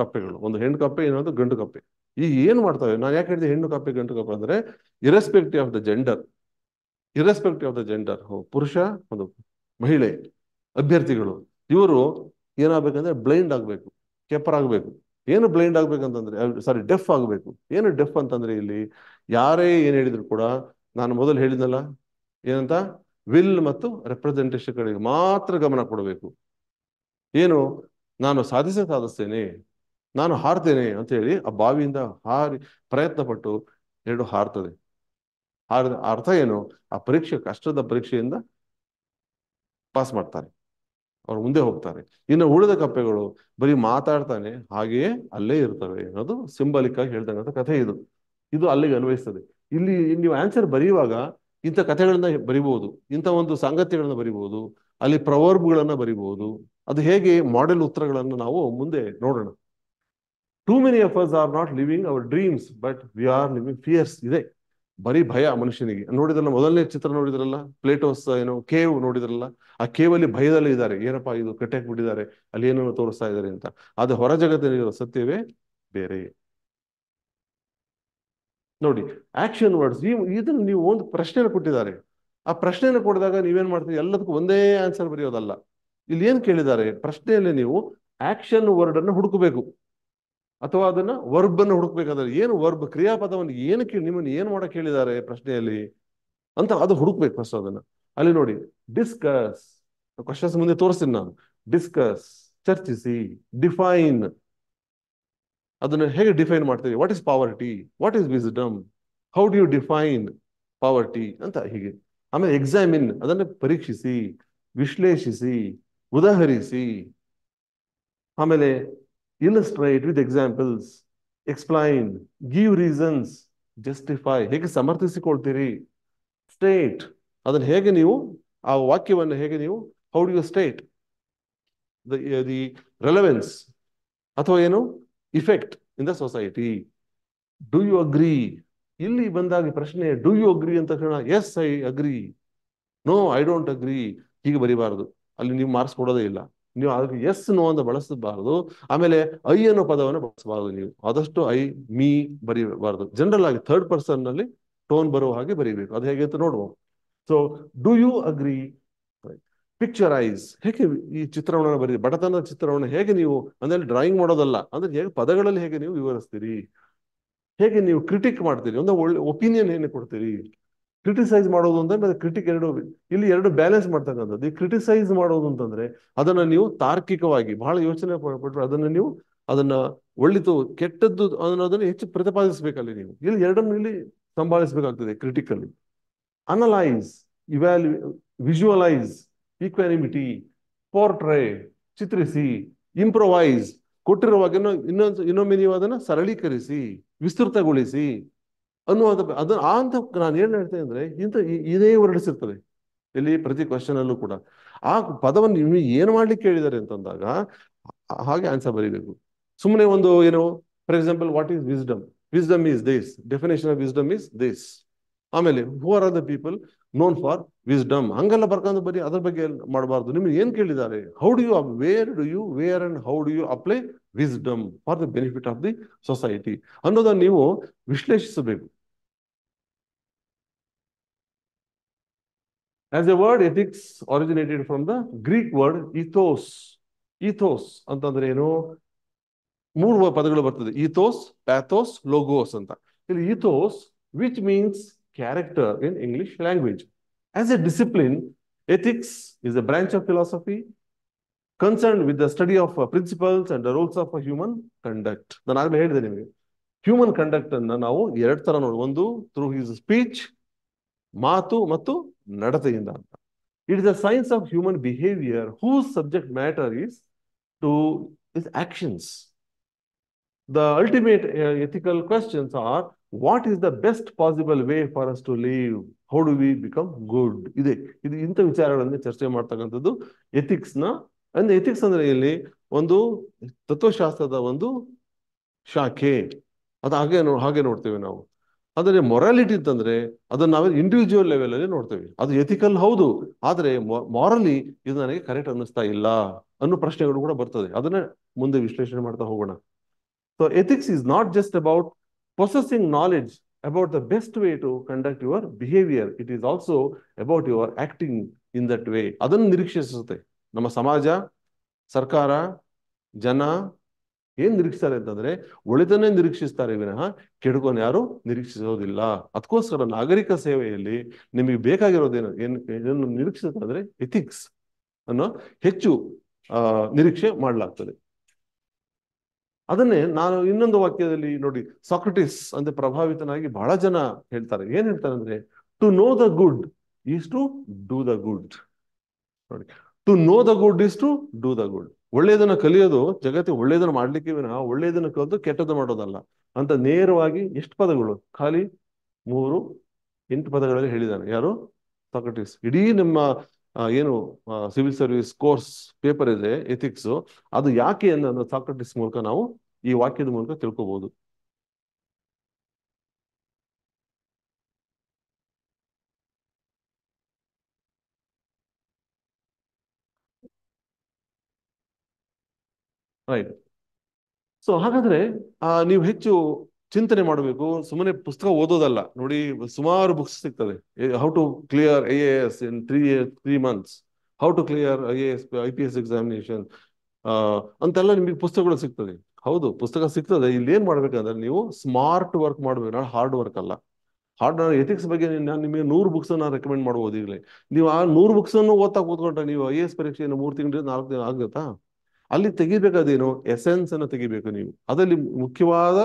ಕಪ್ಪೆಗಳು ಒಂದು ಹೆಣ್ಣು ಕಪ್ಪೆ ಇನ್ನೊಂದು ಗಂಡು ಕಪ್ಪೆ ಈ ಏನು ಮಾಡ್ತವೆ ನಾನು ಯಾಕೆ ಹೇಳಿದೆ ಹೆಣ್ಣು ಕಪ್ಪೆ ಗಂಡು ಕಪ್ಪೆ ಅಂದ್ರೆ irrespective of the gender irrespective of the gender ಪುರುಷ ಒಂದು ಮಹಿಳೆ ಅಭ್ಯರ್ಥಿಗಳು ಇವರು ಏನಾಗಬೇಕಂದ್ರೆ ಬ್ಲೈಂಡ್ ಆಗಬೇಕು ಕೆಪ್ಪರ್ ಆಗಬೇಕು ಏನು ಬ್ಲೈಂಡ್ ಆಗ್ಬೇಕಂತಂದ್ರೆ ಸಾರಿ ಡೆಫ್ ಆಗಬೇಕು ಏನು ಡೆಫ್ ಅಂತಂದ್ರೆ ಇಲ್ಲಿ ಯಾರೇ ಏನು ಹೇಳಿದ್ರು ಕೂಡ ನಾನು ಮೊದಲು ಹೇಳಿದ್ನಲ್ಲ ಏನಂತ ವಿಲ್ ಮತ್ತು ಕಡೆಗೆ ಮಾತ್ರ ಗಮನ ಕೊಡಬೇಕು ಏನು ನಾನು ಸಾಧಿಸ ಸಾಧಿಸ್ತೇನೆ ನಾನು ಹಾರ್ತೇನೆ ಅಂತ ಹೇಳಿ ಆ ಬಾವಿಯಿಂದ ಹಾರಿ ಪ್ರಯತ್ನ ಪಟ್ಟು ಎರಡು ಹಾರ್ತದೆ ಹಾರ ಅರ್ಥ ಏನು ಆ ಪರೀಕ್ಷೆ ಕಷ್ಟದ ಪರೀಕ್ಷೆಯಿಂದ ಪಾಸ್ ಮಾಡ್ತಾರೆ ಅವ್ರು ಮುಂದೆ ಹೋಗ್ತಾರೆ ಇನ್ನು ಉಳಿದ ಕಪ್ಪೆಗಳು ಬರೀ ಮಾತಾಡ್ತಾನೆ ಹಾಗೆಯೇ ಅಲ್ಲೇ ಇರ್ತವೆ ಅನ್ನೋದು ಸಿಂಬಲಿಕ್ ಆಗಿ ಹೇಳ್ತಕ್ಕಂಥ ಕಥೆ ಇದು ಇದು ಅಲ್ಲಿಗೆ ಅನ್ವಯಿಸ್ತದೆ ಇಲ್ಲಿ ನೀವು ಆನ್ಸರ್ ಬರೆಯುವಾಗ ಇಂಥ ಕಥೆಗಳನ್ನ ಬರಿಬಹುದು ಇಂಥ ಒಂದು ಸಂಗತಿಗಳನ್ನ ಬರಿಬಹುದು ಅಲ್ಲಿ ಪ್ರವರ್ಬ್ಗಳನ್ನ ಬರಿಬಹುದು ಅದು ಹೇಗೆ ಮಾಡೆಲ್ ಉತ್ತರಗಳನ್ನು ನಾವು ಮುಂದೆ ನೋಡೋಣ too many of are not living our dreams but we are living fears ಇದೆ ಬರೀ ಭಯ ಮನುಷ್ಯನಿಗೆ ನೋಡಿದ್ರಲ್ಲ ಮೊದಲನೇ ಚಿತ್ರ ನೋಡಿದ್ರಲ್ಲ ಪ್ಲೇಟೋಸ್ ಏನೋ ಕೇವ್ ನೋಡಿದ್ರಲ್ಲ ಆ ಕೇವಲ್ಲಿ ಭಯದಲ್ಲಿ ಇದ್ದಾರೆ ಏನಪ್ಪ ಇದು ಬಿಟ್ಟಿದ್ದಾರೆ ಅಲ್ಲಿ ಏನೋ ತೋರಿಸ್ತಾ ಇದ್ದಾರೆ ಅಂತ ಅದು ಹೊರ ಜಗತ್ತಿನ ಸತ್ಯವೇ ಬೇರೆ ನೋಡಿ ಆಕ್ಷನ್ ವರ್ಡ್ಸ್ ಈ ಇದನ್ನು ನೀವು ಒಂದು ಪ್ರಶ್ನೆಯನ್ನು ಕೊಟ್ಟಿದ್ದಾರೆ ಆ ಪ್ರಶ್ನೆಯನ್ನು ಕೊಡಿದಾಗ ನೀವೇನ್ ಮಾಡ್ತೀರಿ ಎಲ್ಲದಕ್ಕೂ ಒಂದೇ ಆನ್ಸರ್ ಬರೆಯೋದಲ್ಲ ಇಲ್ಲಿ ಏನ್ ಕೇಳಿದ್ದಾರೆ ಪ್ರಶ್ನೆಯಲ್ಲಿ ನೀವು ಆಕ್ಷನ್ ವರ್ಡ್ ಅನ್ನು ಹುಡುಕಬೇಕು ಅಥವಾ ಅದನ್ನ ವರ್ಬ್ ಅನ್ನು ಹುಡುಕ್ಬೇಕಾದ್ರೆ ಏನು ವರ್ಬ್ ಕ್ರಿಯಾಪದವನ್ನು ಏನು ಕೇಳಿ ನಿಮ್ಮನ್ನು ಏನು ಮಾಡಕ್ ಹೇಳಿದ್ದಾರೆ ಪ್ರಶ್ನೆಯಲ್ಲಿ ಅಂತ ಅದು ಹುಡುಕ್ಬೇಕು ಫಸ್ಟ್ ಅದನ್ನ ಅಲ್ಲಿ ನೋಡಿ ಡಿಸ್ಕಸ್ ಕ್ವಶನ್ಸ್ ಮುಂದೆ ತೋರಿಸ್ತೀನಿ ನಾನು ಡಿಸ್ಕಸ್ ಚರ್ಚಿಸಿ ಡಿಫೈನ್ ಅದನ್ನ ಹೇಗೆ ಡಿಫೈನ್ ಮಾಡ್ತೀವಿ what is poverty what is wisdom how do you define poverty ಅಂತ ಹೀಗೆ ಆಮೇಲೆ ಎಕ್ಸಾಮಿನ್ ಅದನ್ನ ಪರೀಕ್ಷಿಸಿ ವಿಶ್ಲೇಷಿಸಿ ಉದಾಹರಿಸಿ ಆಮೇಲೆ straight with examples explain give reasons justify ಹೇಗೆ ಸಮರ್ಥಿಸಿಕೊಳ್ತೀರಿ ಸ್ಟೇಟ್ ಅದನ್ನು ಹೇಗೆ ನೀವು ಆ ವಾಕ್ಯವನ್ನು ಹೇಗೆ ನೀವು how do you state the relevance ಅಥವಾ ಏನು effect in the society do you agree ಇಲ್ಲಿ ಬಂದಾಗ ಪ್ರಶ್ನೆ ಡು ಯು ಅಗ್ರಿ ಅಂತ ಹೇಳೋಣ yes I agree no I don't agree ಹೀಗೆ ಬರೀಬಾರದು ಅಲ್ಲಿ ನೀವು ಮಾರ್ಕ್ಸ್ ಕೊಡೋದೇ ಇಲ್ಲ ನೀವು ಅದಕ್ಕೆ ಎಸ್ ನೋ ಅಂತ ಬಳಸಬಾರದು ಆಮೇಲೆ ಐ ಅನ್ನೋ ಪದವನ್ನು ಬಳಸಬಾರದು ನೀವು ಆದಷ್ಟು ಐ ಮೀ ಬರೀಬಾರದು ಜನರಲ್ ಆಗಿ ಥರ್ಡ್ ಪರ್ಸನ್ ನಲ್ಲಿ ಟೋನ್ ಬರುವ ಹಾಗೆ ಬರೀಬೇಕು ಅದು ಹೇಗೆ ಅಂತ ನೋಡುವ so do you agree picturise ಹೇಗೆ ಈ ಚಿತ್ರವನ್ನು ಬರೀ ಬಡತನದ ಚಿತ್ರವನ್ನು ಹೇಗೆ ನೀವು ಅಂದ್ರೆ ಡ್ರಾಯಿಂಗ್ ಮಾಡೋದಲ್ಲ ಅಂದ್ರೆ ಹೇಗೆ ಪದಗಳಲ್ಲಿ ಹೇಗೆ ನೀವು ವಿವರಿಸ್ತೀರಿ ಹೇಗೆ ನೀವು ಕ್ರಿಟಿಕ್ ಮಾಡ್ತೀರಿ ಒಂದು ಒಳ್ಳೆ ಒಪಿನಿಯನ್ ಏನು ಕೊಡ್ತೀರಿ ಕ್ರಿಟಿಸೈಸ್ ಮಾಡೋದು ಅಂತಂದ್ರೆ ಅದು ಕ್ರಿಟಿಕ್ ಎರಡು ಇಲ್ಲಿ ಎರಡು ಬ್ಯಾಲೆನ್ಸ್ ಮಾಡ್ತಕ್ಕಂಥದ್ದು ಈ ಕ್ರಿಟಿಸೈಸ್ ಮಾಡೋದು ಅಂತಂದ್ರೆ ಅದನ್ನ ನೀವು ತಾರ್ಕಿಕವಾಗಿ ಬಹಳ ಯೋಚನೆ ಪಟ್ಟು ಅದನ್ನ ನೀವು ಅದನ್ನ ಒಳ್ಳಿತು ಕೆಟ್ಟದ್ದು ಅನ್ನೋದನ್ನ ಹೆಚ್ಚು ಪ್ರತಿಪಾದಿಸಬೇಕಲ್ಲಿ ನೀವು ಇಲ್ಲಿ ಎರಡನ್ನು ಇಲ್ಲಿ ಸಂಭಾಳಿಸಬೇಕಾಗ್ತದೆ critically analyse evaluate visualise equanimity portray ಚಿತ್ರಿಸಿ ಇಂಪ್ರೊವೈಸ್ ಕೊಟ್ಟಿರುವಾಗ ಇನ್ನೊಂದು ಇನ್ನೊಮ್ಮೆ ನೀವು ಅದನ್ನ ಸರಳೀಕರಿಸಿ ವಿಸ್ತೃತಗೊಳಿಸಿ ಅನ್ನುವಂಥ ಅದನ್ನು ಆ ಅಂತ ನಾನು ಏನು ಹೇಳ್ತೇನೆ ಅಂದರೆ ಇಂಥ ಇದೇ ಹೊರಡಿಸಿರ್ತದೆ ಇಲ್ಲಿ ಪ್ರತಿ ಕ್ವಶನ್ ಅಲ್ಲೂ ಕೂಡ ಆ ಪದವನ್ನು ನಿಮಗೆ ಏನು ಮಾಡ್ಲಿಕ್ಕೆ ಕೇಳಿದ್ದಾರೆ ಅಂತಂದಾಗ ಹಾಗೆ ಆನ್ಸರ್ ಬರೀಬೇಕು ಸುಮ್ಮನೆ ಒಂದು ಏನು for example what is wisdom wisdom is this definition of wisdom is this ಆಮೇಲೆ who are are the people known for wisdom ಹಂಗೆಲ್ಲ ಬರ್ಕೊಂಡು ಬರೀ ಅದ್ರ ಬಗ್ಗೆ ಮಾಡಬಾರ್ದು ನಿಮ್ಗೆ ಏನ್ ಕೇಳಿದ್ದಾರೆ how do you where do you where and how do you apply wisdom for the benefit of the society ಅನ್ನೋದನ್ನ ನೀವು ವಿಶ್ಲೇಷಿಸಬೇಕು as a word ethics originated from the Greek word ethos ethos ಅಂತಂದ್ರೆ ಏನು ಮೂರು ಪದಗಳು ಬರ್ತದೆ ಈಥೋಸ್ ಪ್ಯಾಥೋಸ್ ಲೋಗೋಸ್ ಅಂತ ಇಲ್ಲಿ ethos which means character in English language as a discipline ethics is a branch of philosophy concern with the study of principles and rules of human conduct ನಾನು ಆಗಲೇ ಹೇಳಿದೆ ನಿಮಗೆ ಹ್ಯೂಮನ್ ಕಂಡಕ್ಟ್ ಅನ್ನ ನಾವು ಎರಡು ತರ ನೋಡಿ ಒಂದು ಥ್ರೂ ಹಿಸ್ ಸ್ಪೀಚ್ ಮಾತು ಮತ್ತು ನಡತೆಯಿಂದ ಅಂತ it is a science of human behaviour who subject matter is to is actions the ultimate ethical questions are what is the best possible way for us to live how do we become good ಇದೆ ಇದು ಇಂಥ ವಿಚಾರಗಳನ್ನ ಚರ್ಚೆ ಮಾಡ್ತಕ್ಕಂಥದ್ದು ಎಥಿಕ್ಸ್ ನ ಅಂದ್ರೆ ಎಥಿಕ್ಸ್ ಅಂದ್ರೆ ಇಲ್ಲಿ ಒಂದು ತತ್ವಶಾಸ್ತ್ರದ ಒಂದು ಶಾಖೆ ಅದು ಹಾಗೆ ಹಾಗೆ ನೋಡ್ತೇವೆ ನಾವು ಆದರೆ ಮೊರಾಲಿಟಿ ಅಂತಂದ್ರೆ ಅದನ್ನ ನಾವೇ ಇಂಡಿವಿಜುವಲ್ ಲೆವೆಲ್ ಅಲ್ಲಿ ನೋಡ್ತೇವೆ ಅದು ಎಥಿಕಲ್ ಹೌದು ಆದರೆ ಮಾರಲಿ ಇದು ನನಗೆ ಕರೆಕ್ಟ್ ಅನ್ನಿಸ್ತಾ ಇಲ್ಲ ಅನ್ನೋ ಪ್ರಶ್ನೆಗಳು ಕೂಡ ಬರ್ತದೆ ಅದನ್ನ ಮುಂದೆ ವಿಶ್ಲೇಷಣೆ ಮಾಡ್ತಾ ಹೋಗೋಣ so ethics is not just about processing knowledge about the best way to conduct your behaviour it is also about your acting in that way ಅದನ್ನು ನಿರೀಕ್ಷಿಸುತ್ತೆ ನಮ್ಮ ಸಮಾಜ ಸರ್ಕಾರ ಜನ ಏನ್ ನಿರೀಕ್ಷಿಸ್ತಾರೆ ಅಂತಂದ್ರೆ ಒಳಿತನ್ನೇ ನಿರೀಕ್ಷಿಸ್ತಾರೆ ವಿನಃ ಕೆಡುಕೋನ್ ಯಾರು ನಿರೀಕ್ಷಿಸೋದಿಲ್ಲ ಅದಕ್ಕೋಸ್ಕರ ನಾಗರಿಕ ಸೇವೆಯಲ್ಲಿ ನಿಮಗೆ ಬೇಕಾಗಿರೋದೇನು ಏನು ಏನು ನಿರೀಕ್ಷಿಸುತ್ತಂದ್ರೆ ಎಥಿಕ್ಸ್ ಅನ್ನೋ ಹೆಚ್ಚು ನಿರೀಕ್ಷೆ ಮಾಡಲಾಗ್ತದೆ ಅದನ್ನೇ ನಾನು ಇನ್ನೊಂದು ವಾಕ್ಯದಲ್ಲಿ ನೋಡಿ ಸಾಕ್ರಟಿಸ್ ಅಂತ ಪ್ರಭಾವಿತನಾಗಿ ಬಹಳ ಜನ ಹೇಳ್ತಾರೆ ಏನ್ ಹೇಳ್ತಾರೆ ಅಂದ್ರೆ to know the good is to do the good ನೋಡಿ to know the good is to do the good ಒಳ್ಳೆಯದನ್ನು ಕಲಿಯೋದು ಜಗತ್ತಿಗೆ ಒಳ್ಳೆಯದನ್ನು ಮಾಡ್ಲಿಕ್ಕೆ ವಿನ ಒಳ್ಳೆಯದನ್ನು ಕಲಿತು ಕೆಟ್ಟದ್ದು ಮಾಡೋದಲ್ಲ ಅಂತ ನೇರವಾಗಿ ಎಷ್ಟು ಪದಗಳು ಖಾಲಿ ಮೂರು ಎಂಟು ಪದಗಳಲ್ಲಿ ಹೇಳಿದ್ದಾನೆ ಯಾರು ಸಾಕ್ರಟಿಸ್ ಇಡೀ ನಮ್ಮ ಏನು ಸಿವಿಲ್ ಸರ್ವಿಸ್ ಕೋರ್ಸ್ ಪೇಪರ್ ಇದೆ ಎಥಿಕ್ಸ್ ಅದು ಯಾಕೆ ಅನ್ನೋದು ಸಾಕ್ರಟಿಸ್ ಮೂಲಕ ನಾವು ಈ ವಾಕ್ಯದ ಮೂಲಕ ತಿಳ್ಕೊಬಹುದು ರೈಟ್ ಸೊ ಹಾಗಾದ್ರೆ ನೀವು ಹೆಚ್ಚು ಚಿಂತನೆ ಮಾಡಬೇಕು ಸುಮ್ಮನೆ ಪುಸ್ತಕ ಓದೋದಲ್ಲ ನೋಡಿ ಸುಮಾರು ಬುಕ್ಸ್ ಸಿಗ್ತದೆ how to clear I A S in three three months how to clear I A S I P S examination ಅಂತೆಲ್ಲ ನಿಮಗೆ ಪುಸ್ತಕಗಳು ಸಿಗ್ತದೆ ಹೌದು ಪುಸ್ತಕ ಸಿಗ್ತದೆ ಇಲ್ಲಿ ಏನ್ ಮಾಡ್ಬೇಕಂದ್ರೆ ನೀವು ಸ್ಮಾರ್ಟ್ ವರ್ಕ್ ಮಾಡ್ಬೇಕು ನಾಳೆ ಹಾರ್ಡ್ ವರ್ಕ್ ಅಲ್ಲ ಹಾರ್ಡ್ ಎಥಿಕ್ಸ್ ಬಗ್ಗೆ ನಾನು ನಿಮಗೆ ನೂರು ಬುಕ್ಸ್ ನಾನು ರೆಕಮೆಂಡ್ ಮಾಡಬಹುದು ಈಗಲೇ ನೀವು ಆ ನೂರು ಬುಕ್ಸ್ ಅನ್ನು ಓದ್ತಾ ಕೂತ್ಕೊಂಡ್ರೆ ನೀವು ಐ ಎ ಎಸ್ ಪರೀಕ್ಷೆಯನ್ನು ಮೂರು ತಿಂಗಳು ನಾಲ್ಕು ದಿನ ಆಗುತ್ತಾ ಅಲ್ಲಿ ತೆಗಿಬೇಕಾದೇನು ಎಸೆನ್ಸ್ ಅನ್ನು ತೆಗಿಬೇಕು ನೀವು ಅದರಲ್ಲಿ ಮುಖ್ಯವಾದ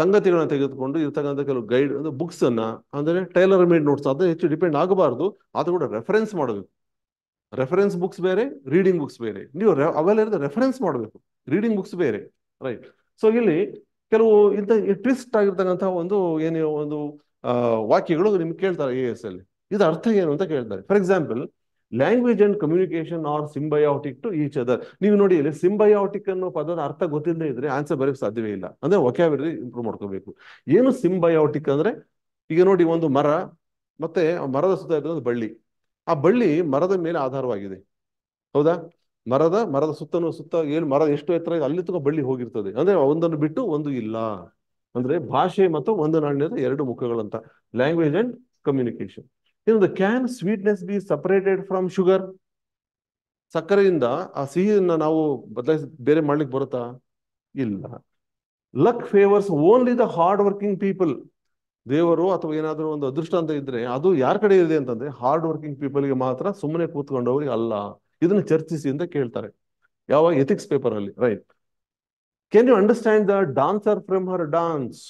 ಸಂಗತಿಗಳನ್ನ ತೆಗೆದುಕೊಂಡು ಇರ್ತಕ್ಕಂಥ ಕೆಲವು ಗೈಡ್ ಅಂದ್ರೆ ಬುಕ್ಸ್ ಅನ್ನ ಅಂದ್ರೆ ಟೈಲರ್ ಮೇಡ್ ನೋಟ್ಸ್ ಅದನ್ನ ಹೆಚ್ಚು ಡಿಪೆಂಡ್ ಆಗಬಾರ್ದು ಅದು ಕೂಡ ರೆಫರೆನ್ಸ್ ಮಾಡಬೇಕು ರೆಫರೆನ್ಸ್ ಬುಕ್ಸ್ ಬೇರೆ ರೀಡಿಂಗ್ ಬುಕ್ಸ್ ಬೇರೆ ನೀವು ಅವೆಲ್ಲ ರೆಫರೆನ್ಸ್ ಮಾಡಬೇಕು ರೀಡಿಂಗ್ ಬುಕ್ಸ್ ಬೇರೆ ರೈಟ್ ಸೊ ಇಲ್ಲಿ ಕೆಲವು ಇಂಥ ಟ್ವಿಸ್ಟ್ ಆಗಿರ್ತಕ್ಕಂತಹ ಒಂದು ಏನು ಒಂದು ವಾಕ್ಯಗಳು ನಿಮ್ಗೆ ಕೇಳ್ತಾರೆ ಎ ಎಸ್ ಅಲ್ಲಿ ಇದು ಅರ್ಥ ಏನು ಅಂತ ಕೇಳ್ತಾರೆ for example language and communication are symbiotic to each other ನೀವು ನೋಡಿ ಇಲ್ಲಿ ಸಿಂಬಯೋಟಿಕ್ ಅನ್ನೋ ಪದದ ಅರ್ಥ ಗೊತ್ತಿಲ್ಲದೆ ಇದ್ರೆ ಆನ್ಸರ್ ಬರೋಕ್ಕೆ ಸಾಧ್ಯವೇ ಇಲ್ಲ ಅಂದ್ರೆ ಒಕ್ಯಾಬಿಲರಿ ಇಂಪ್ರೂವ್ ಮಾಡ್ಕೋಬೇಕು ಏನು ಸಿಂಬಯೋಟಿಕ್ ಅಂದ್ರೆ ಈಗ ನೋಡಿ ಒಂದು ಮರ ಮತ್ತೆ ಮರದ ಸುತ್ತ ಇರೋದು ಬಳ್ಳಿ ಆ ಬಳ್ಳಿ ಮರದ ಮೇಲೆ ಆಧಾರವಾಗಿದೆ ಹೌದಾ ಮರದ ಮರದ ಸುತ್ತನೂ ಸುತ್ತ ಏನು ಮರ ಎಷ್ಟು ಎತ್ತರ ಅಲ್ಲಿ ತಗೋ ಬಳ್ಳಿ ಹೋಗಿರ್ತದೆ ಅಂದ್ರೆ ಒಂದನ್ನು ಬಿಟ್ಟು ಒಂದು ಇಲ್ಲ ಅಂದ್ರೆ ಭಾಷೆ ಮತ್ತು ಒಂದು ನಾಣ್ಯದ ಎರಡು ಮುಖಗಳಂತ language and communication you the can sweetness be separated from sugar ಸಕ್ಕರೆಯಿಂದ ಆ ಸಿಹಿಯನ್ನ ನಾವು ಬದಲಾಯಿಸಿ ಬೇರೆ ಮಾಡ್ಲಿಕ್ಕೆ ಬರುತ್ತಾ ಇಲ್ಲ luck favours only the hard working people ದೇವರು ಅಥವಾ ಏನಾದರೂ ಒಂದು ಅದೃಷ್ಟ ಅಂತ ಇದ್ರೆ ಅದು ಯಾರ ಕಡೆ ಇದೆ ಅಂತಂದ್ರೆ ಹಾರ್ಡ್ ವರ್ಕಿಂಗ್ ಪೀಪಲ್ಗೆ ಮಾತ್ರ ಸುಮ್ಮನೆ ಕೂತ್ಕೊಂಡವ್ರಿಗೆ ಅಲ್ಲ ಇದನ್ನ ಚರ್ಚಿಸಿ ಅಂತ ಕೇಳ್ತಾರೆ ಯಾವ ಎಥಿಕ್ಸ್ ಪೇಪರ್ ಅಲ್ಲಿ right can you understand the dancer from her dance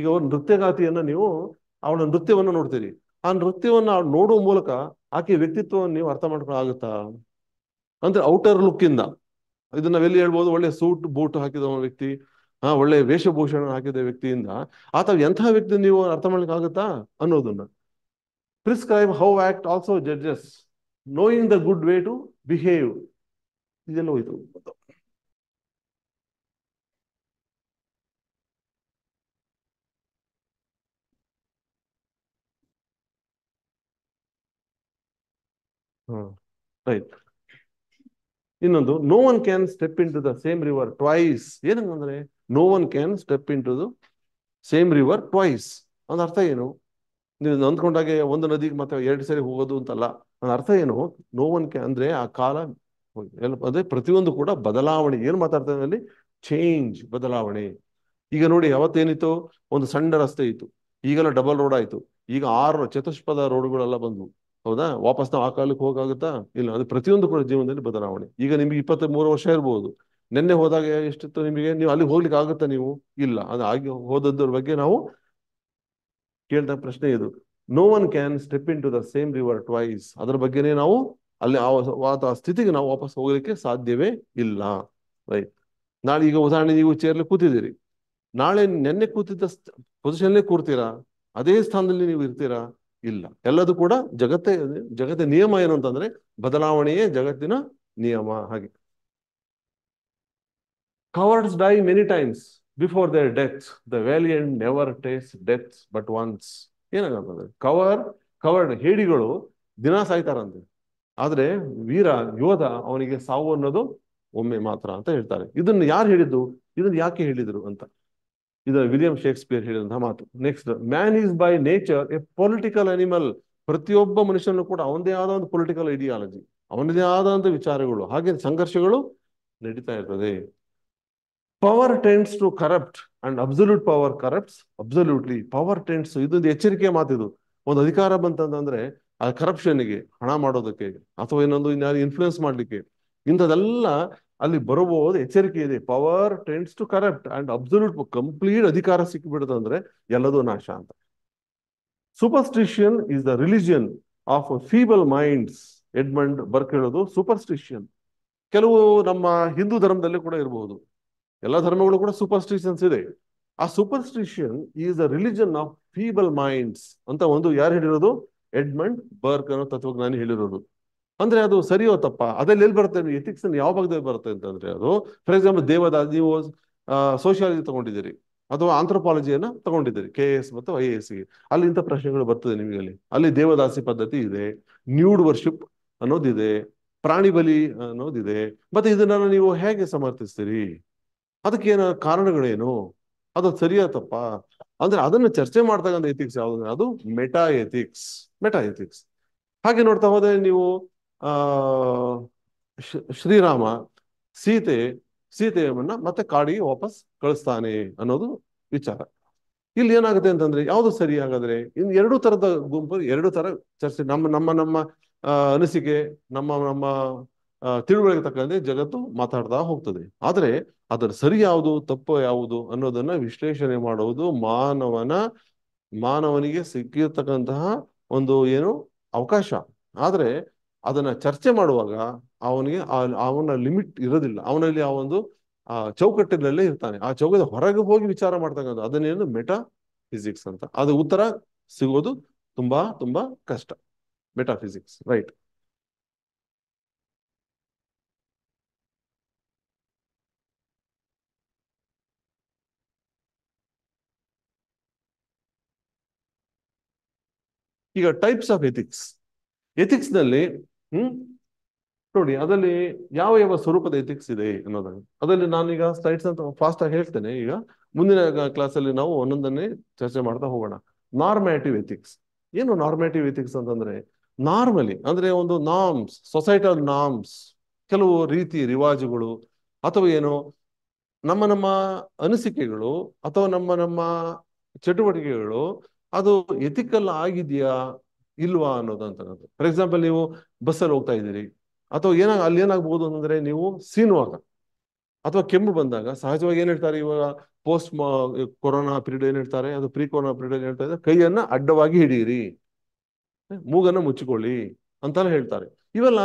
ಈಗ ಅವ್ರ ನೃತ್ಯಗಾತಿಯನ್ನ ನೀವು ಅವಳ ನೃತ್ಯವನ್ನು ನೋಡ್ತೀರಿ ಆ ನೃತ್ಯವನ್ನು ನೋಡುವ ಮೂಲಕ ಆಕೆ ವ್ಯಕ್ತಿತ್ವವನ್ನು ನೀವು ಅರ್ಥ ಆಗುತ್ತಾ ಅಂದ್ರೆ ಔಟರ್ ಲುಕ್ ಇಂದ ಇದು ನಾವೆಲ್ಲಿ ಹೇಳ್ಬೋದು ಒಳ್ಳೆ ಸೂಟ್ ಬೂಟ್ ಹಾಕಿದ ವ್ಯಕ್ತಿ ಹಾ ಒಳ್ಳೆ ವೇಷಭೂಷಣ ಹಾಕಿದ ವ್ಯಕ್ತಿಯಿಂದ ಆತ ಎಂತಹ ವ್ಯಕ್ತಿ ನೀವು ಅರ್ಥ ಮಾಡ್ಲಿಕ್ಕೆ ಆಗುತ್ತಾ ಅನ್ನೋದನ್ನ prescribe how act also judges knowing the good way to behave ಇದೆಲ್ಲ ಹೋಯ್ತು ರೈಟ್ ಇನ್ನೊಂದು no one can step into the same river twice ಏನಂಗಂದ್ರೆ no one can step into the same river twice ಒಂದು ಅರ್ಥ ಏನು ನೀವು ನೊಂದ್ಕೊಂಡಾಗೆ ಒಂದು ನದಿಗೆ ಮತ್ತೆ ಎರಡು ಸರಿ ಹೋಗೋದು ಅಂತಲ್ಲ ನನ್ನ ಅರ್ಥ ಏನು ನೋ ಒನ್ ಕ್ಯಾನ್ ಅಂದ್ರೆ ಆ ಕಾಲ ಅಂದ್ರೆ ಪ್ರತಿಯೊಂದು ಕೂಡ ಬದಲಾವಣೆ ಏನು ಮಾತಾಡ್ತಾರೆ ಅಲ್ಲಿ ಚೇಂಜ್ ಬದಲಾವಣೆ ಈಗ ನೋಡಿ ಯಾವತ್ತೇನಿತ್ತು ಒಂದು ಸಣ್ಣ ರಸ್ತೆ ಇತ್ತು ಈಗೆಲ್ಲ ಡಬಲ್ ರೋಡ್ ಆಯ್ತು ಈಗ ಆರು ಚತುಷ್ಪದ ರೋಡ್ಗಳೆಲ್ಲ ಬಂದ್ವು ಹೌದಾ ವಾಪಸ್ ನಾವು ಆ ಕಾಲಕ್ಕೆ ಹೋಗಾಗುತ್ತಾ ಇಲ್ಲ ಅದು ಪ್ರತಿಯೊಂದು ಕೂಡ ಜೀವನದಲ್ಲಿ ಬದಲಾವಣೆ ಈಗ ನಿಮ್ಗೆ ಇಪ್ಪತ್ತ ಮೂರು ವರ್ಷ ಇರ್ಬೋದು ನಿನ್ನೆ ಹೋದಾಗ ಎಷ್ಟಿತ್ತು ನಿಮಗೆ ನೀವು ಅಲ್ಲಿ ಹೋಗ್ಲಿಕ್ಕೆ ಆಗುತ್ತಾ ನೀವು ಇಲ್ಲ ಅದು ಆಗಿ ಹೋದದ್ರ ಬಗ್ಗೆ ನಾವು ಕೇಳಿದ ಪ್ರಶ್ನೆ ಇದು no one can step into the same river twice ಅದ್ರ ಬಗ್ಗೆನೇ ನಾವು ಅಲ್ಲಿ ಆ ಸ್ಥಿತಿಗೆ ನಾವು ವಾಪಸ್ ಹೋಗ್ಲಿಕ್ಕೆ ಸಾಧ್ಯವೇ ಇಲ್ಲ ರೈಟ್ ನಾಳೆ ಈಗ ಉದಾಹರಣೆ ನೀವು ಚೇರ್ಲಿ ಕೂತಿದ್ದೀರಿ ನಾಳೆ ನೆನ್ನೆ ಕೂತಿದ್ದ ಪೊಸಿಷನ್ಲೇ ಕೂರ್ತೀರಾ ಅದೇ ಸ್ಥಾನದಲ್ಲಿ ನೀವು ಇರ್ತೀರಾ ಇಲ್ಲ ಎಲ್ಲದೂ ಕೂಡ ಜಗತ್ತೇ ಜಗತ್ತಿನ ನಿಯಮ ಏನು ಅಂತಂದ್ರೆ ಬದಲಾವಣೆಯೇ ಜಗತ್ತಿನ ನಿಯಮ ಹಾಗೆ cowards die many times before their death the valiant never taste deaths but once ಏನಾಗಂತಂದ್ರೆ ಕವರ್ ಕವರ್ಡ್ ಹೇಡಿಗಳು ದಿನ ಸಾಯ್ತಾರಂತೆ ಆದ್ರೆ ವೀರ ಯೋಧ ಅವನಿಗೆ ಸಾವು ಅನ್ನೋದು ಒಮ್ಮೆ ಮಾತ್ರ ಅಂತ ಹೇಳ್ತಾರೆ ಇದನ್ನ ಯಾರು ಹೇಳಿದ್ದು ಇದನ್ನ ಯಾಕೆ ಹೇಳಿದ್ರು ಅಂತ ಇದು ವಿಲಿಯಂ ಶೇಕ್ಸ್ಪಿಯರ್ ಹೇಳಿದಂತಹ ಮಾತು next man is by nature a political animal ಪ್ರತಿಯೊಬ್ಬ ಮನುಷ್ಯನು ಕೂಡ ಅವನದೇ ಆದ ಒಂದು ಪೊಲಿಟಿಕಲ್ ಐಡಿಯಾಲಜಿ ಅವನದೇ ಆದಂತ ವಿಚಾರಗಳು ಹಾಗೆ ಸಂಘರ್ಷಗಳು ನಡೀತಾ ಇರ್ತದೆ power tends to corrupt and absolute power corrupts absolutely power tends ಇದೊಂದು ಎಚ್ಚರಿಕೆ ಮಾತಿದು ಒಂದು ಅಧಿಕಾರ ಬಂತಂತಂದ್ರೆ ಆ ಕರಪ್ಷನ್ಗೆ ಹಣ ಮಾಡೋದಕ್ಕೆ ಅಥವಾ ಇನ್ನೊಂದು ಇನ್ಫ್ಲೂಯೆನ್ಸ್ ಮಾಡ್ಲಿಕ್ಕೆ ಇಂಥದೆಲ್ಲ ಅಲ್ಲಿ ಬರಬಹುದು ಎಚ್ಚರಿಕೆ ಇದೆ power tends to corrupt and absolute complete ಅಧಿಕಾರ ಅಂದ್ರೆ ಎಲ್ಲದೂ ನಾಶ ಅಂತ superstition is the religion of feeble minds Edmund Burke ಹೇಳೋದು ಸೂಪರ್ಸ್ಟಿಷಿಯನ್ ಕೆಲವು ನಮ್ಮ ಹಿಂದೂ ಧರ್ಮದಲ್ಲಿ ಕೂಡ ಇರಬಹುದು ಎಲ್ಲ ಧರ್ಮಗಳು ಕೂಡ ಸೂಪರ್ಸ್ಟಿಷನ್ಸ್ ಇದೆ ಆ superstition is the religion of feeble minds ಅಂತ ಒಂದು ಯಾರು ಹೇಳಿರೋದು ಎಡ್ಮಂಡ್ ಬರ್ಕ್ ಅನ್ನೋ ತತ್ವಜ್ಞಾನಿ ಹೇಳಿರೋದು ಅಂದ್ರೆ ಅದು ಸರಿಯೋ ತಪ್ಪ ಅದ್ರಲ್ಲಿ ಎಲ್ಲಿ ಬರುತ್ತೆ ಎಥಿಕ್ಸ್ ಯಾವ ಭಾಗದಲ್ಲಿ ಬರುತ್ತೆ ಅಂತಂದ್ರೆ ಅದು ಫಾರ್ ಎಕ್ಸಾಂಪಲ್ ದೇವದಾಸಿ ನೀವು ಸೋಷಿಯಾಲಜಿ ತಗೊಂಡಿದ್ದೀರಿ ಅಥವಾ ಆಂಥ್ರೋಪಾಲಜಿಯನ್ನ ತಗೊಂಡಿದ್ದೀರಿ ಕೆ ಎಸ್ ಮತ್ತು ಐ ಎಸ್ ಅಲ್ಲಿ ಇಂಥ ಪ್ರಶ್ನೆಗಳು ಬರ್ತದೆ ನಿಮಗೆ ಅಲ್ಲಿ ಅಲ್ಲಿ ದೇವದಾಸಿ ಪದ್ಧತಿ ಇದೆ ನ್ಯೂಡ್ ವರ್ಷಿಪ್ ಅನ್ನೋದಿದೆ ಪ್ರಾಣಿ ಬಲಿ ಅನ್ನೋದಿದೆ ಮತ್ತೆ ಇದನ್ನ ನೀವು ಹೇಗೆ ಸಮರ್ಥಿಸ್ತೀರಿ ಅದಕ್ಕೆ ಏನ ಕಾರಣಗಳೇನು ಅದು ಸರಿಯಾ ತಪ್ಪ ಅಂದ್ರೆ ಅದನ್ನ ಚರ್ಚೆ ಮಾಡ್ತಕ್ಕಂಥ ಎಥಿಕ್ಸ್ ಯಾವ್ದು ಅದು ಮೆಟಾ ಎಥಿಕ್ಸ್ ಮೆಟಾ ಎಥಿಕ್ಸ್ ಹಾಗೆ ನೋಡ್ತಾ ಹೋದ್ರೆ ನೀವು ಶ್ರೀರಾಮ ಸೀತೆ ಸೀತೆಯನ್ನ ಮತ್ತೆ ಕಾಡಿಗೆ ವಾಪಸ್ ಕಳಿಸ್ತಾನೆ ಅನ್ನೋದು ವಿಚಾರ ಇಲ್ಲಿ ಏನಾಗುತ್ತೆ ಅಂತಂದ್ರೆ ಯಾವುದು ಸರಿಯಾಗಾದ್ರೆ ಇನ್ ಎರಡು ತರದ ಗುಂಪು ಎರಡು ತರ ಚರ್ಚೆ ನಮ್ಮ ನಮ್ಮ ನಮ್ಮ ಅನಿಸಿಕೆ ನಮ್ಮ ನಮ್ಮ ತಿಳುವಳಿಕೆ ತಕ್ಕಂತೆ ಜಗತ್ತು ಮಾತಾಡ್ತಾ ಹೋಗ್ತದೆ ಆದ್ರೆ ಅದರ ಸರಿ ಯಾವುದು ತಪ್ಪು ಯಾವುದು ಅನ್ನೋದನ್ನ ವಿಶ್ಲೇಷಣೆ ಮಾಡುವುದು ಮಾನವನ ಮಾನವನಿಗೆ ಸಿಕ್ಕಿರತಕ್ಕಂತಹ ಒಂದು ಏನು ಅವಕಾಶ ಆದರೆ ಅದನ್ನ ಚರ್ಚೆ ಮಾಡುವಾಗ ಅವನಿಗೆ ಅವನ ಲಿಮಿಟ್ ಇರೋದಿಲ್ಲ ಅವನಲ್ಲಿ ಆ ಒಂದು ಆ ಚೌಕಟ್ಟಿನಲ್ಲೇ ಇರ್ತಾನೆ ಆ ಚೌಕದ ಹೊರಗೆ ಹೋಗಿ ವಿಚಾರ ಮಾಡ್ತಕ್ಕಂಥ ಅದನ್ನೇನು ಮೆಟಾ ಫಿಸಿಕ್ಸ್ ಅಂತ ಅದು ಉತ್ತರ ಸಿಗೋದು ತುಂಬಾ ತುಂಬಾ ಕಷ್ಟ ಮೆಟಾ ಫಿಸಿಕ್ಸ್ ರೈಟ್ ಈಗ ಟೈಪ್ಸ್ ಆಫ್ ಎಥಿಕ್ಸ್ ಎಥಿಕ್ಸ್ ನಲ್ಲಿ ಹ್ಮ್ ನೋಡಿ ಅದರಲ್ಲಿ ಯಾವ ಯಾವ ಸ್ವರೂಪದ ಎಥಿಕ್ಸ್ ಇದೆ ಅನ್ನೋದನ್ನು ಅದರಲ್ಲಿ ನಾನೀಗ ಸ್ಲೈಡ್ಸ್ ಅಂತ ಫಾಸ್ಟ್ ಆಗಿ ಹೇಳ್ತೇನೆ ಈಗ ಮುಂದಿನ ಅಲ್ಲಿ ನಾವು ಒಂದೊಂದನ್ನೇ ಚರ್ಚೆ ಮಾಡ್ತಾ ಹೋಗೋಣ ನಾರ್ಮ್ಯಾಟಿವ್ ಎಥಿಕ್ಸ್ ಏನು ನಾರ್ಮ್ಯಾಟಿವ್ ಎಥಿಕ್ಸ್ ಅಂತಂದ್ರೆ ನಾರ್ಮಲಿ ಅಂದ್ರೆ ಒಂದು ನಾಮ್ಸ್ ಸೊಸೈಟಲ್ ನಾಮ್ಸ್ ಕೆಲವು ರೀತಿ ರಿವಾಜುಗಳು ಅಥವಾ ಏನು ನಮ್ಮ ನಮ್ಮ ಅನಿಸಿಕೆಗಳು ಅಥವಾ ನಮ್ಮ ನಮ್ಮ ಚಟುವಟಿಕೆಗಳು ಅದು ಎಥಿಕಲ್ ಆಗಿದೆಯಾ ಇಲ್ವಾ ಅನ್ನೋದಂತ ಫಾರ್ ಎಕ್ಸಾಂಪಲ್ ನೀವು ಬಸ್ಸಲ್ಲಿ ಹೋಗ್ತಾ ಇದ್ದೀರಿ ಅಥವಾ ಏನಾಗ ಅಲ್ಲಿ ಏನಾಗ್ಬೋದು ಅಂತಂದ್ರೆ ನೀವು ಸೀನುವಾಗ ಅಥವಾ ಕೆಮ್ಮು ಬಂದಾಗ ಸಹಜವಾಗಿ ಏನ್ ಹೇಳ್ತಾರೆ ಇವಾಗ ಪೋಸ್ಟ್ ಕೊರೋನಾ ಪೀರಿಯಡ್ ಏನ್ ಹೇಳ್ತಾರೆ ಅದು ಪ್ರೀ ಕೊರೋನಾ ಪೀರಿಯಡ್ ಏನ್ ಇದ್ದಾರೆ ಕೈಯನ್ನ ಅಡ್ಡವಾಗಿ ಹಿಡಿಯಿರಿ ಮೂಗನ್ನ ಮುಚ್ಚಿಕೊಳ್ಳಿ ಅಂತಾನೆ ಹೇಳ್ತಾರೆ ಇವೆಲ್ಲ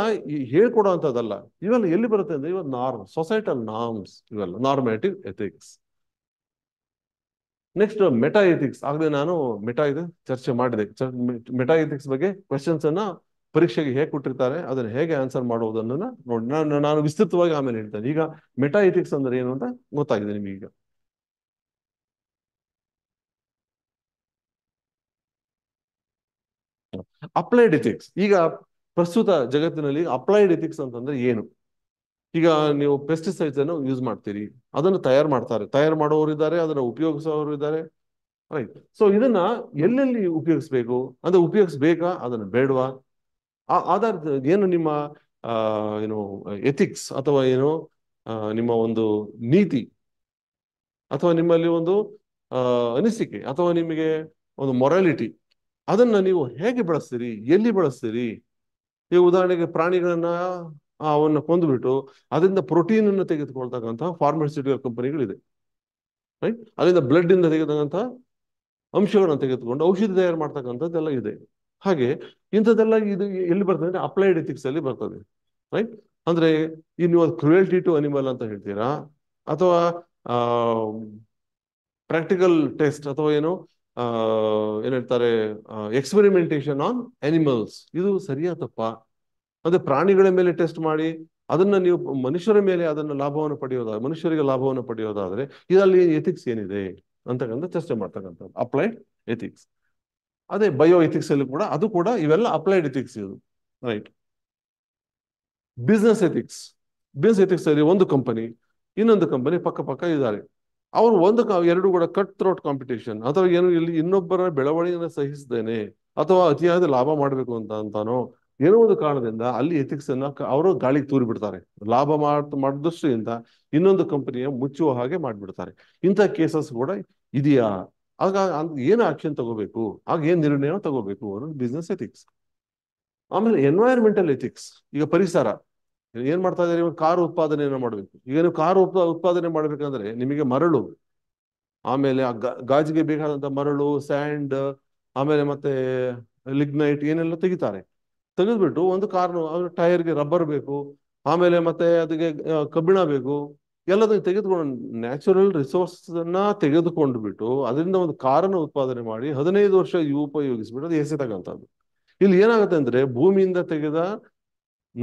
ಹೇಳ್ಕೊಡೋ ಅಂತದಲ್ಲ ಇವೆಲ್ಲ ಎಲ್ಲಿ ಬರುತ್ತೆ ಅಂದ್ರೆ ಇವಾಗ ನಾರ್ಮ್ ಸೊಸೈಟಲ್ ನಾರ್ಮ್ಸ್ ಇವೆಲ್ಲ normative ethics next meta ethics ಆಗದೆ ನಾನು ಮೆಟಾ ಇದು ಚರ್ಚೆ ಮಾಡಿದೆ ಮೆಟಾ ಎಥಿಕ್ಸ್ ಬಗ್ಗೆ ಕ್ವೆಶನ್ಸ್ ಅನ್ನ ಪರೀಕ್ಷೆಗೆ ಹೇಗೆ ಕೊಟ್ಟಿರ್ತಾರೆ ಅದನ್ನ ಹೇಗೆ ಆನ್ಸರ್ ಮಾಡುವುದನ್ನ ನೋಡಿ ನಾನು ನಾನು ವಿಸ್ತೃತವಾಗಿ ಆಮೇಲೆ ಹೇಳ್ತೇನೆ ಈಗ ಮೆಟಾ ಎಥಿಕ್ಸ್ ಅಂದ್ರೆ ಏನು ಅಂತ ಗೊತ್ತಾಗಿದೆ ನಿಮಗೆ ಈಗ ಅಪ್ಲೈಡ್ ಎಥಿಕ್ಸ್ ಈಗ ಪ್ರಸ್ತುತ ಜಗತ್ತಿನಲ್ಲಿ ಅಪ್ಲೈಡ್ ಎಥಿಕ್ಸ್ ಅಂತಂದ್ರೆ ಏನು ಈಗ ನೀವು ಪೆಸ್ಟಿಸೈಡ್ಸ್ ಅನ್ನು ಯೂಸ್ ಮಾಡ್ತೀರಿ ಅದನ್ನು ತಯಾರು ಮಾಡ್ತಾರೆ ತಯಾರು ಮಾಡೋರು ಇದ್ದಾರೆ ಅದನ್ನು ಉಪಯೋಗಿಸೋರು ಇದ್ದಾರೆ ರೈಟ್ ಸೊ ಇದನ್ನ ಎಲ್ಲೆಲ್ಲಿ ಉಪಯೋಗಿಸ್ಬೇಕು ಅಂದ್ರೆ ಉಪಯೋಗಿಸ್ಬೇಕಾ ಅದನ್ನು ಬೇಡವಾ ಆಧಾರ ಏನು ನಿಮ್ಮ ಏನು ಎಥಿಕ್ಸ್ ಅಥವಾ ಏನು ನಿಮ್ಮ ಒಂದು ನೀತಿ ಅಥವಾ ನಿಮ್ಮಲ್ಲಿ ಒಂದು ಅನಿಸಿಕೆ ಅಥವಾ ನಿಮಗೆ ಒಂದು ಮೊರಾಲಿಟಿ ಅದನ್ನ ನೀವು ಹೇಗೆ ಬಳಸ್ತೀರಿ ಎಲ್ಲಿ ಬಳಸ್ತೀರಿ ಈಗ ಉದಾಹರಣೆಗೆ ಪ್ರಾಣಿಗಳನ್ನ ಅವನ್ನ ಕೊಂದ್ಬಿಟ್ಟು ಅದರಿಂದ ಪ್ರೋಟೀನ್ ಅನ್ನು ತೆಗೆದುಕೊಳ್ತಕ್ಕಂತಹ ಫಾರ್ಮಸ್ಯೂಟಿಕಲ್ ಕಂಪನಿಗಳಿದೆ ರೈಟ್ ಅದರಿಂದ ಬ್ಲಡ್ ಇಂದ ತೆಗೆದಂತಹ ಅಂಶಗಳನ್ನು ತೆಗೆದುಕೊಂಡು ಔಷಧಿ ತಯಾರು ಮಾಡ್ತಕ್ಕಂಥದ್ದೆಲ್ಲ ಇದೆ ಹಾಗೆ ಇಂಥದ್ದೆಲ್ಲ ಇದು ಎಲ್ಲಿ ಬರ್ತದೆ ಅಂದ್ರೆ ಅಪ್ಲೈಡ್ ಎಥಿಕ್ಸ್ ಅಲ್ಲಿ ಬರ್ತದೆ ರೈಟ್ ಅಂದ್ರೆ ಈ ನೀವು ಅದು ಟು ಅನಿಮಲ್ ಅಂತ ಹೇಳ್ತೀರಾ ಅಥವಾ ಪ್ರಾಕ್ಟಿಕಲ್ ಟೆಸ್ಟ್ ಅಥವಾ ಏನು ಏನ್ ಹೇಳ್ತಾರೆ ಎಕ್ಸ್ಪೆರಿಮೆಂಟೇಷನ್ ಆನ್ ಅನಿಮಲ್ಸ್ ಇದು ಸರಿಯಾ ಅಂದ್ರೆ ಪ್ರಾಣಿಗಳ ಮೇಲೆ ಟೆಸ್ಟ್ ಮಾಡಿ ಅದನ್ನ ನೀವು ಮನುಷ್ಯರ ಮೇಲೆ ಅದನ್ನ ಲಾಭವನ್ನು ಪಡೆಯೋದಾದ್ರೆ ಮನುಷ್ಯರಿಗೆ ಲಾಭವನ್ನು ಪಡೆಯೋದಾದ್ರೆ ಇದರಲ್ಲಿ ಎಥಿಕ್ಸ್ ಏನಿದೆ ಅಂತಕ್ಕಂಥ ಚರ್ಚೆ ಮಾಡ್ತಕ್ಕಂಥದ್ದು ಅಪ್ಲೈಡ್ ಎಥಿಕ್ಸ್ ಅದೇ ಬಯೋ ಎಥಿಕ್ಸ್ ಅಲ್ಲಿ ಕೂಡ ಅದು ಕೂಡ ಇವೆಲ್ಲ ಅಪ್ಲೈಡ್ ಎಥಿಕ್ಸ್ ಇದು right business ethics business ethics ಅಲ್ಲಿ ಒಂದು ಕಂಪನಿ ಇನ್ನೊಂದು ಕಂಪನಿ ಪಕ್ಕ ಪಕ್ಕ ಇದ್ದಾರೆ ಅವರು ಒಂದು ಎರಡು ಕೂಡ ಕಟ್ ಥ್ರೋಟ್ ಕಾಂಪಿಟೇಷನ್ ಅಥವಾ ಏನು ಇಲ್ಲಿ ಇನ್ನೊಬ್ಬರ ಬೆಳವಣಿಗೆಯನ್ನು ಸಹಿಸದೇನೆ ಅಥವಾ ಅತಿಯಾದ ಲಾಭ ಮಾಡಬೇಕು ಅಂತ ಅಂತಾನೋ ಏನೋ ಒಂದು ಕಾರಣದಿಂದ ಅಲ್ಲಿ ಎಥಿಕ್ಸ್ ಅನ್ನ ಅವರು ಗಾಳಿಗೆ ತೂರಿ ಬಿಡ್ತಾರೆ ಲಾಭ ಮಾಡ ಇಂದ ಇನ್ನೊಂದು ಕಂಪನಿಯ ಮುಚ್ಚುವ ಹಾಗೆ ಮಾಡಿಬಿಡ್ತಾರೆ ಇಂಥ ಕೇಸಸ್ ಕೂಡ ಇದೆಯಾ ಆಗ ಏನು ಆಕ್ಷನ್ ತಗೋಬೇಕು ಆಗ ಏನ್ ನಿರ್ಣಯ ತಗೋಬೇಕು ಅನ್ನೋದು ಬಿಸ್ನೆಸ್ ಎಥಿಕ್ಸ್ ಆಮೇಲೆ ಎನ್ವೈರ್ಮೆಂಟಲ್ ಎಥಿಕ್ಸ್ ಈಗ ಪರಿಸರ ಏನ್ ಮಾಡ್ತಾ ಇದ್ದಾರೆ ಇವಾಗ ಕಾರು ಉತ್ಪಾದನೆಯನ್ನು ಮಾಡಬೇಕು ಈಗ ನೀವು ಕಾರು ಉತ್ಪಾದನೆ ಮಾಡ್ಬೇಕಂದ್ರೆ ನಿಮಗೆ ಮರಳು ಆಮೇಲೆ ಆ ಗಾಜಿಗೆ ಬೇಕಾದಂತ ಮರಳು ಸ್ಯಾಂಡ್ ಆಮೇಲೆ ಮತ್ತೆ ಲಿಗ್ನೈಟ್ ಏನೆಲ್ಲ ತೆಗಿತಾರೆ ತೆಗೆದ್ಬಿಟ್ಟು ಒಂದು ಕಾರ್ನು ಟೈರ್ಗೆ ರಬ್ಬರ್ ಬೇಕು ಆಮೇಲೆ ಮತ್ತೆ ಅದಕ್ಕೆ ಕಬ್ಬಿಣ ಬೇಕು ಎಲ್ಲದನ್ನು ತೆಗೆದುಕೊಂಡು ನ್ಯಾಚುರಲ್ ರಿಸೋರ್ಸ್ ಅನ್ನ ಬಿಟ್ಟು ಅದರಿಂದ ಒಂದು ಕಾರನ್ನು ಉತ್ಪಾದನೆ ಮಾಡಿ ಹದಿನೈದು ವರ್ಷ ಇವು ಉಪಯೋಗಿಸ್ಬಿಟ್ಟು ಅದು ಎಸೆತಕ್ಕಂಥದ್ದು ಇಲ್ಲಿ ಏನಾಗುತ್ತೆ ಅಂದ್ರೆ ಭೂಮಿಯಿಂದ ತೆಗೆದ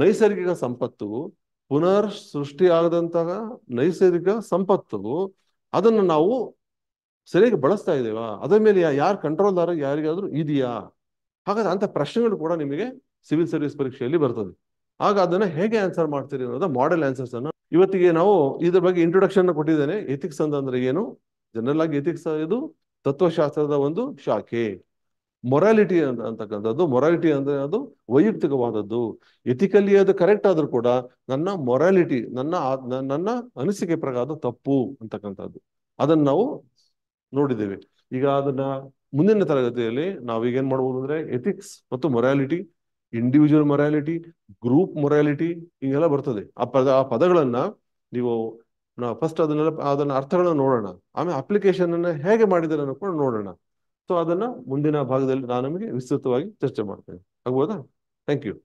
ನೈಸರ್ಗಿಕ ಸಂಪತ್ತು ಪುನರ್ ಸೃಷ್ಟಿ ಆಗದಂತಹ ನೈಸರ್ಗಿಕ ಸಂಪತ್ತು ಅದನ್ನು ನಾವು ಸರಿಯಾಗಿ ಬಳಸ್ತಾ ಇದ್ದೇವಾ ಅದರ ಮೇಲೆ ಯಾರು ಕಂಟ್ರೋಲ್ದಾರ ಯಾರಿಗಾದ್ರೂ ಇದೆಯಾ ಹಾಗಾದ್ರೆ ಅಂತ ಪ್ರಶ್ನೆಗಳು ಕೂಡ ನಿಮಗೆ ಸಿವಿಲ್ ಸರ್ವಿಸ್ ಪರೀಕ್ಷೆಯಲ್ಲಿ ಬರ್ತದೆ ಆಗ ಅದನ್ನ ಹೇಗೆ ಆನ್ಸರ್ ಮಾಡ್ತೀರಿ ಅನ್ನೋದು ಮಾಡೆಲ್ ಆನ್ಸರ್ಸ್ ಅನ್ನು ಇವತ್ತಿಗೆ ನಾವು ಇದ್ರ ಬಗ್ಗೆ ಇಂಟ್ರೊಡಕ್ಷನ್ ಕೊಟ್ಟಿದ್ದೇನೆ ಎಥಿಕ್ಸ್ ಅಂತಂದ್ರೆ ಏನು ಜನರಲ್ ಆಗಿ ಎಥಿಕ್ಸ್ ಇದು ತತ್ವಶಾಸ್ತ್ರದ ಒಂದು ಶಾಖೆ ಮೊರಾಲಿಟಿ ಅಂತಕ್ಕಂಥದ್ದು ಮೊರಾಲಿಟಿ ಅಂದ್ರೆ ಅದು ವೈಯಕ್ತಿಕವಾದದ್ದು ಎಥಿಕಲಿ ಅದು ಕರೆಕ್ಟ್ ಆದ್ರೂ ಕೂಡ ನನ್ನ ಮೊರಾಲಿಟಿ ನನ್ನ ನನ್ನ ಅನಿಸಿಕೆ ಪ್ರಕಾರ ಅದು ತಪ್ಪು ಅಂತಕ್ಕಂಥದ್ದು ಅದನ್ನ ನಾವು ನೋಡಿದ್ದೇವೆ ಈಗ ಅದನ್ನ ಮುಂದಿನ ತರಗತಿಯಲ್ಲಿ ನಾವು ಈಗ ಏನ್ ಮಾಡ್ಬೋದು ಅಂದ್ರೆ ಎಥಿಕ್ಸ್ ಮತ್ತು morality individual morality group morality ಹೀಗೆಲ್ಲ ಬರ್ತದೆ ಆ ಪದ ಆ ಪದಗಳನ್ನ ನೀವು ಫಸ್ಟ್ ಅದನ್ನೆಲ್ಲ ಅದನ್ನ ಅರ್ಥಗಳನ್ನ ನೋಡೋಣ ಆಮೇಲೆ ಅಪ್ಲಿಕೇಶನ್ ಅನ್ನ ಹೇಗೆ ಮಾಡಿದ್ದಾರೆ ಅನ್ನೋ ಕೂಡ ನೋಡೋಣ ಸೊ ಅದನ್ನ ಮುಂದಿನ ಭಾಗದಲ್ಲಿ ನಾನು ನಿಮಗೆ ವಿಸ್ತೃತವಾಗಿ ಚರ್ಚೆ ಮಾಡ್ತೇನೆ ಆಗ್ಬೋದಾ ಥ್ಯಾಂಕ್ ಯು